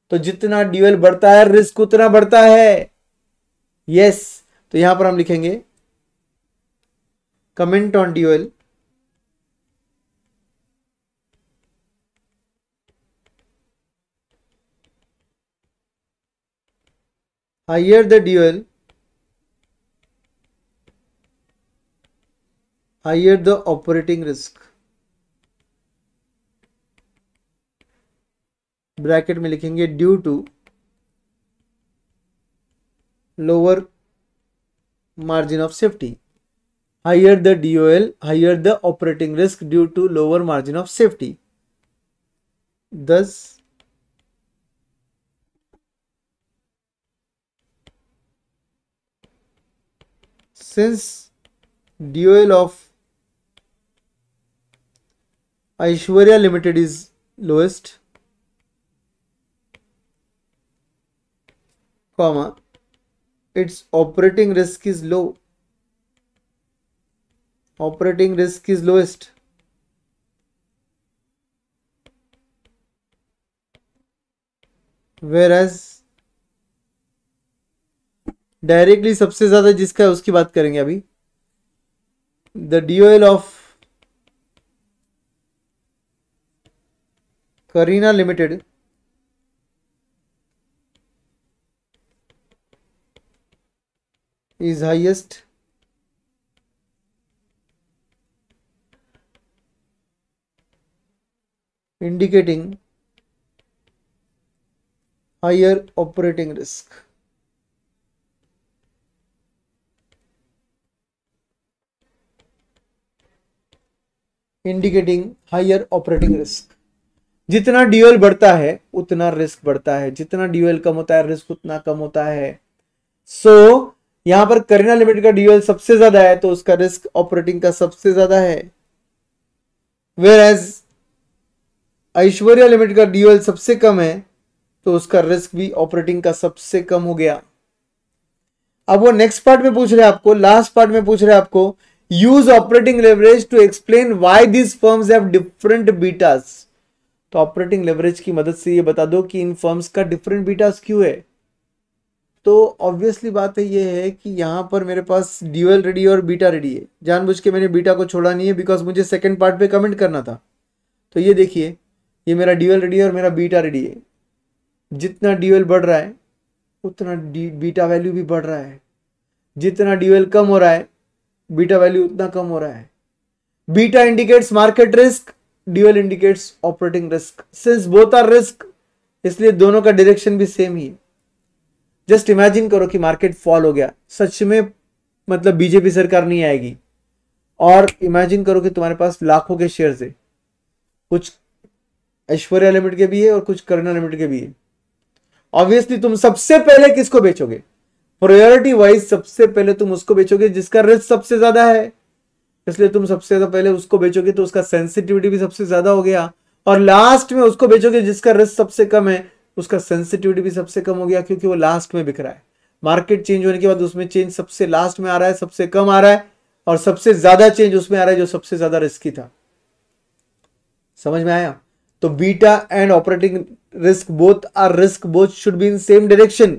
तो जितना ड्यूएल बढ़ता है रिस्क उतना बढ़ता है यस yes. तो यहां पर हम लिखेंगे comment on DOL higher the DOL higher the operating risk bracket में लिखेंगे due to lower margin of safety higher the DOL higher the operating risk due to lower margin of safety thus since DOL ऑफ Aishwarya Limited is lowest, comma, its operating risk is low. Operating risk is lowest. Whereas directly सबसे ज्यादा जिसका है उसकी बात करेंगे अभी the DOL of Karina Limited is highest indicating higher operating risk. indicating higher operating risk. जितना DOL बढ़ता है उतना रिस्क बढ़ता है जितना ड्यूएल कम होता है रिस्क उतना कम होता है सो so, यहां पर करीना लिमिट का ड्यूएल सबसे ज्यादा है तो उसका रिस्क ऑपरेटिंग का सबसे ज्यादा है वेर एज ऐश्वर्या लिमिट का ड्यूएल सबसे कम है तो उसका रिस्क भी ऑपरेटिंग का सबसे कम हो गया अब वो नेक्स्ट पार्ट में पूछ रहे हैं आपको लास्ट पार्ट में पूछ रहे हैं आपको use operating leverage to explain why this firms have different betas तो ऑपरेटिंग लेवरेज की मदद से ये बता दो कि इन फर्म्स का डिफरेंट बीटास क्यों है तो ऑब्वियसली बात है ये है कि यहाँ पर मेरे पास ड्यूएल रेडी और बीटा रेडी है जानबूझ के मैंने बीटा को छोड़ा नहीं है बिकॉज मुझे सेकंड पार्ट पे कमेंट करना था तो ये देखिए ये मेरा ड्यूएल रेडी और मेरा बीटा रेडी है जितना ड्यूएल बढ़ रहा है उतना बीटा वैल्यू भी बढ़ रहा है जितना ड्यूएल कम हो रहा है बीटा वैल्यू उतना कम हो रहा है beta indicates market risk DOL indicates operating risk since both are risk इसलिए दोनों का डायरेक्शन भी सेम ही है जस्ट इमेजिन करो कि मार्केट फॉल हो गया सच में मतलब बीजेपी सरकार नहीं आएगी और इमेजिन करो कि तुम्हारे पास लाखों के शेयर्स है कुछ ऐश्वर्या लिमिटेड के भी है और कुछ करुणा लिमिटेड के भी है ऑब्वियसली तुम सबसे पहले किसको बेचोगे प्रायोरिटी वाइज सबसे पहले तुम उसको बेचोगे जिसका रिस्क सबसे ज्यादा है इसलिए तुम सबसे ज्यादा पहले उसको बेचोगे तो उसका सेंसिटिविटी भी सबसे ज्यादा हो गया और लास्ट में उसको बेचोगे जिसका रिस्क सबसे कम है उसका सेंसिटिविटी भी सबसे कम हो गया क्योंकि वो लास्ट में बिक रहा है मार्केट चेंज होने के बाद उसमें चेंज सबसे लास्ट में आ रहा है सबसे कम आ रहा है और सबसे ज्यादा चेंज उसमें आ रहा है जो सबसे ज्यादा रिस्की था समझ में आया तो beta and operating risk both are risk both should be in same direction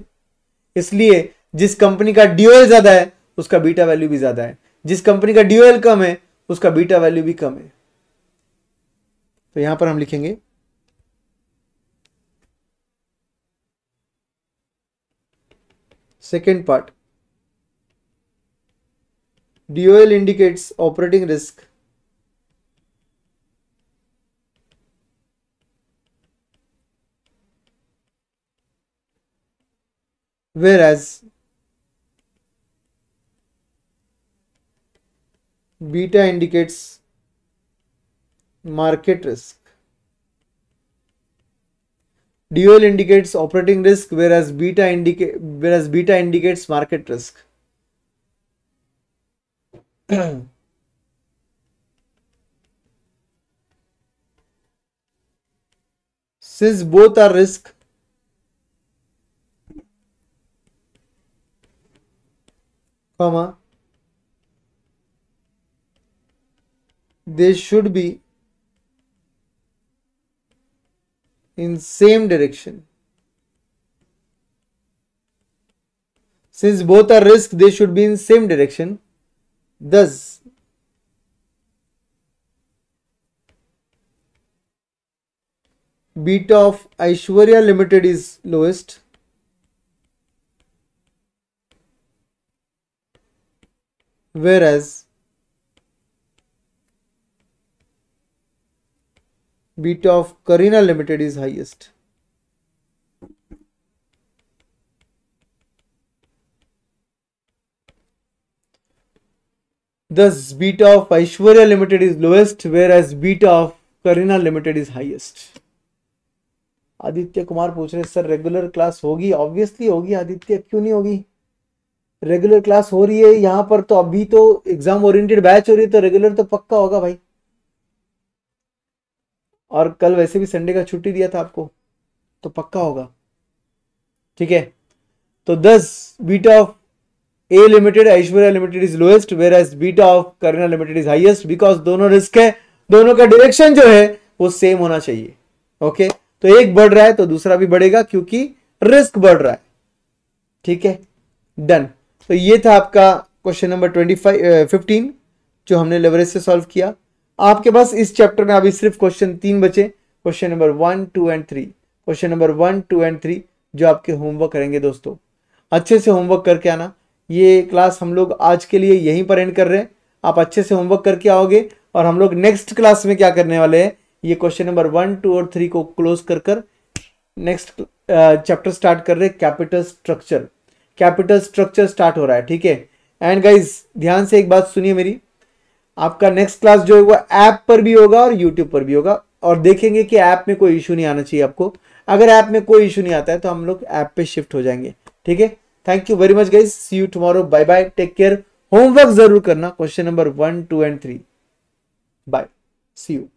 इसलिए जिस कंपनी का डीओए ज्यादा है उसका बीटा वैल्यू भी ज्यादा है जिस कंपनी का ड्यूएल कम है उसका बीटा वैल्यू भी कम है तो यहां पर हम लिखेंगे second part indicates operating risk whereas beta indicates market risk. Dual indicates operating risk whereas beta indicate whereas beta indicates market risk. Since both are risk comma they should be in same direction. Since both are risk, they should be in same direction. Thus, beta of Aishwarya Limited is lowest. Whereas beta of Karina Limited is highest. Thus beta of Aishwarya Limited is lowest whereas beta of Karina Limited is highest. Aditya Kumar पूछ रहे sir regular class होगी obviously होगी आदित्य क्यों नहीं होगी regular class हो रही है यहाँ पर तो अभी तो एग्जाम ओरिएंटेड बैच हो रही है तो रेगुलर तो पक्का होगा भाई और कल वैसे भी संडे का छुट्टी दिया था आपको तो पक्का होगा ठीक है तो thus beta of A limited Aishwarya limited is lowest whereas beta of Kareena limited is highest because दोनों रिस्क है दोनों का डायरेक्शन जो है वो सेम होना चाहिए ओके तो एक बढ़ रहा है तो दूसरा भी बढ़ेगा क्योंकि रिस्क बढ़ रहा है ठीक है डन तो ये था आपका question number twenty five fifteen जो हमने लेवरेज से सॉल्व किया आपके पास इस चैप्टर में अभी सिर्फ क्वेश्चन तीन बचे question number one two and three question number one two and three जो आपके होमवर्क करेंगे दोस्तों अच्छे से होमवर्क करके आना ये क्लास हम लोग आज के लिए यहीं पर एंड कर रहे हैं आप अच्छे से होमवर्क करके आओगे और हम लोग नेक्स्ट क्लास में क्या करने वाले हैं ये क्वेश्चन नंबर वन टू और थ्री को क्लोज कर कर नेक्स्ट चैप्टर स्टार्ट कर रहे capital structure capital structure start हो रहा है ठीक है एंड गाइज ध्यान से एक बात सुनिए मेरी आपका नेक्स्ट क्लास जो है वो ऐप पर भी होगा और यूट्यूब पर भी होगा और देखेंगे कि ऐप में कोई इशू नहीं आना चाहिए आपको अगर ऐप में कोई इशू नहीं आता है तो हम लोग ऐप पे शिफ्ट हो जाएंगे ठीक है thank you very much guys see you tomorrow bye bye take care homework जरूर करना question number one two and three bye see you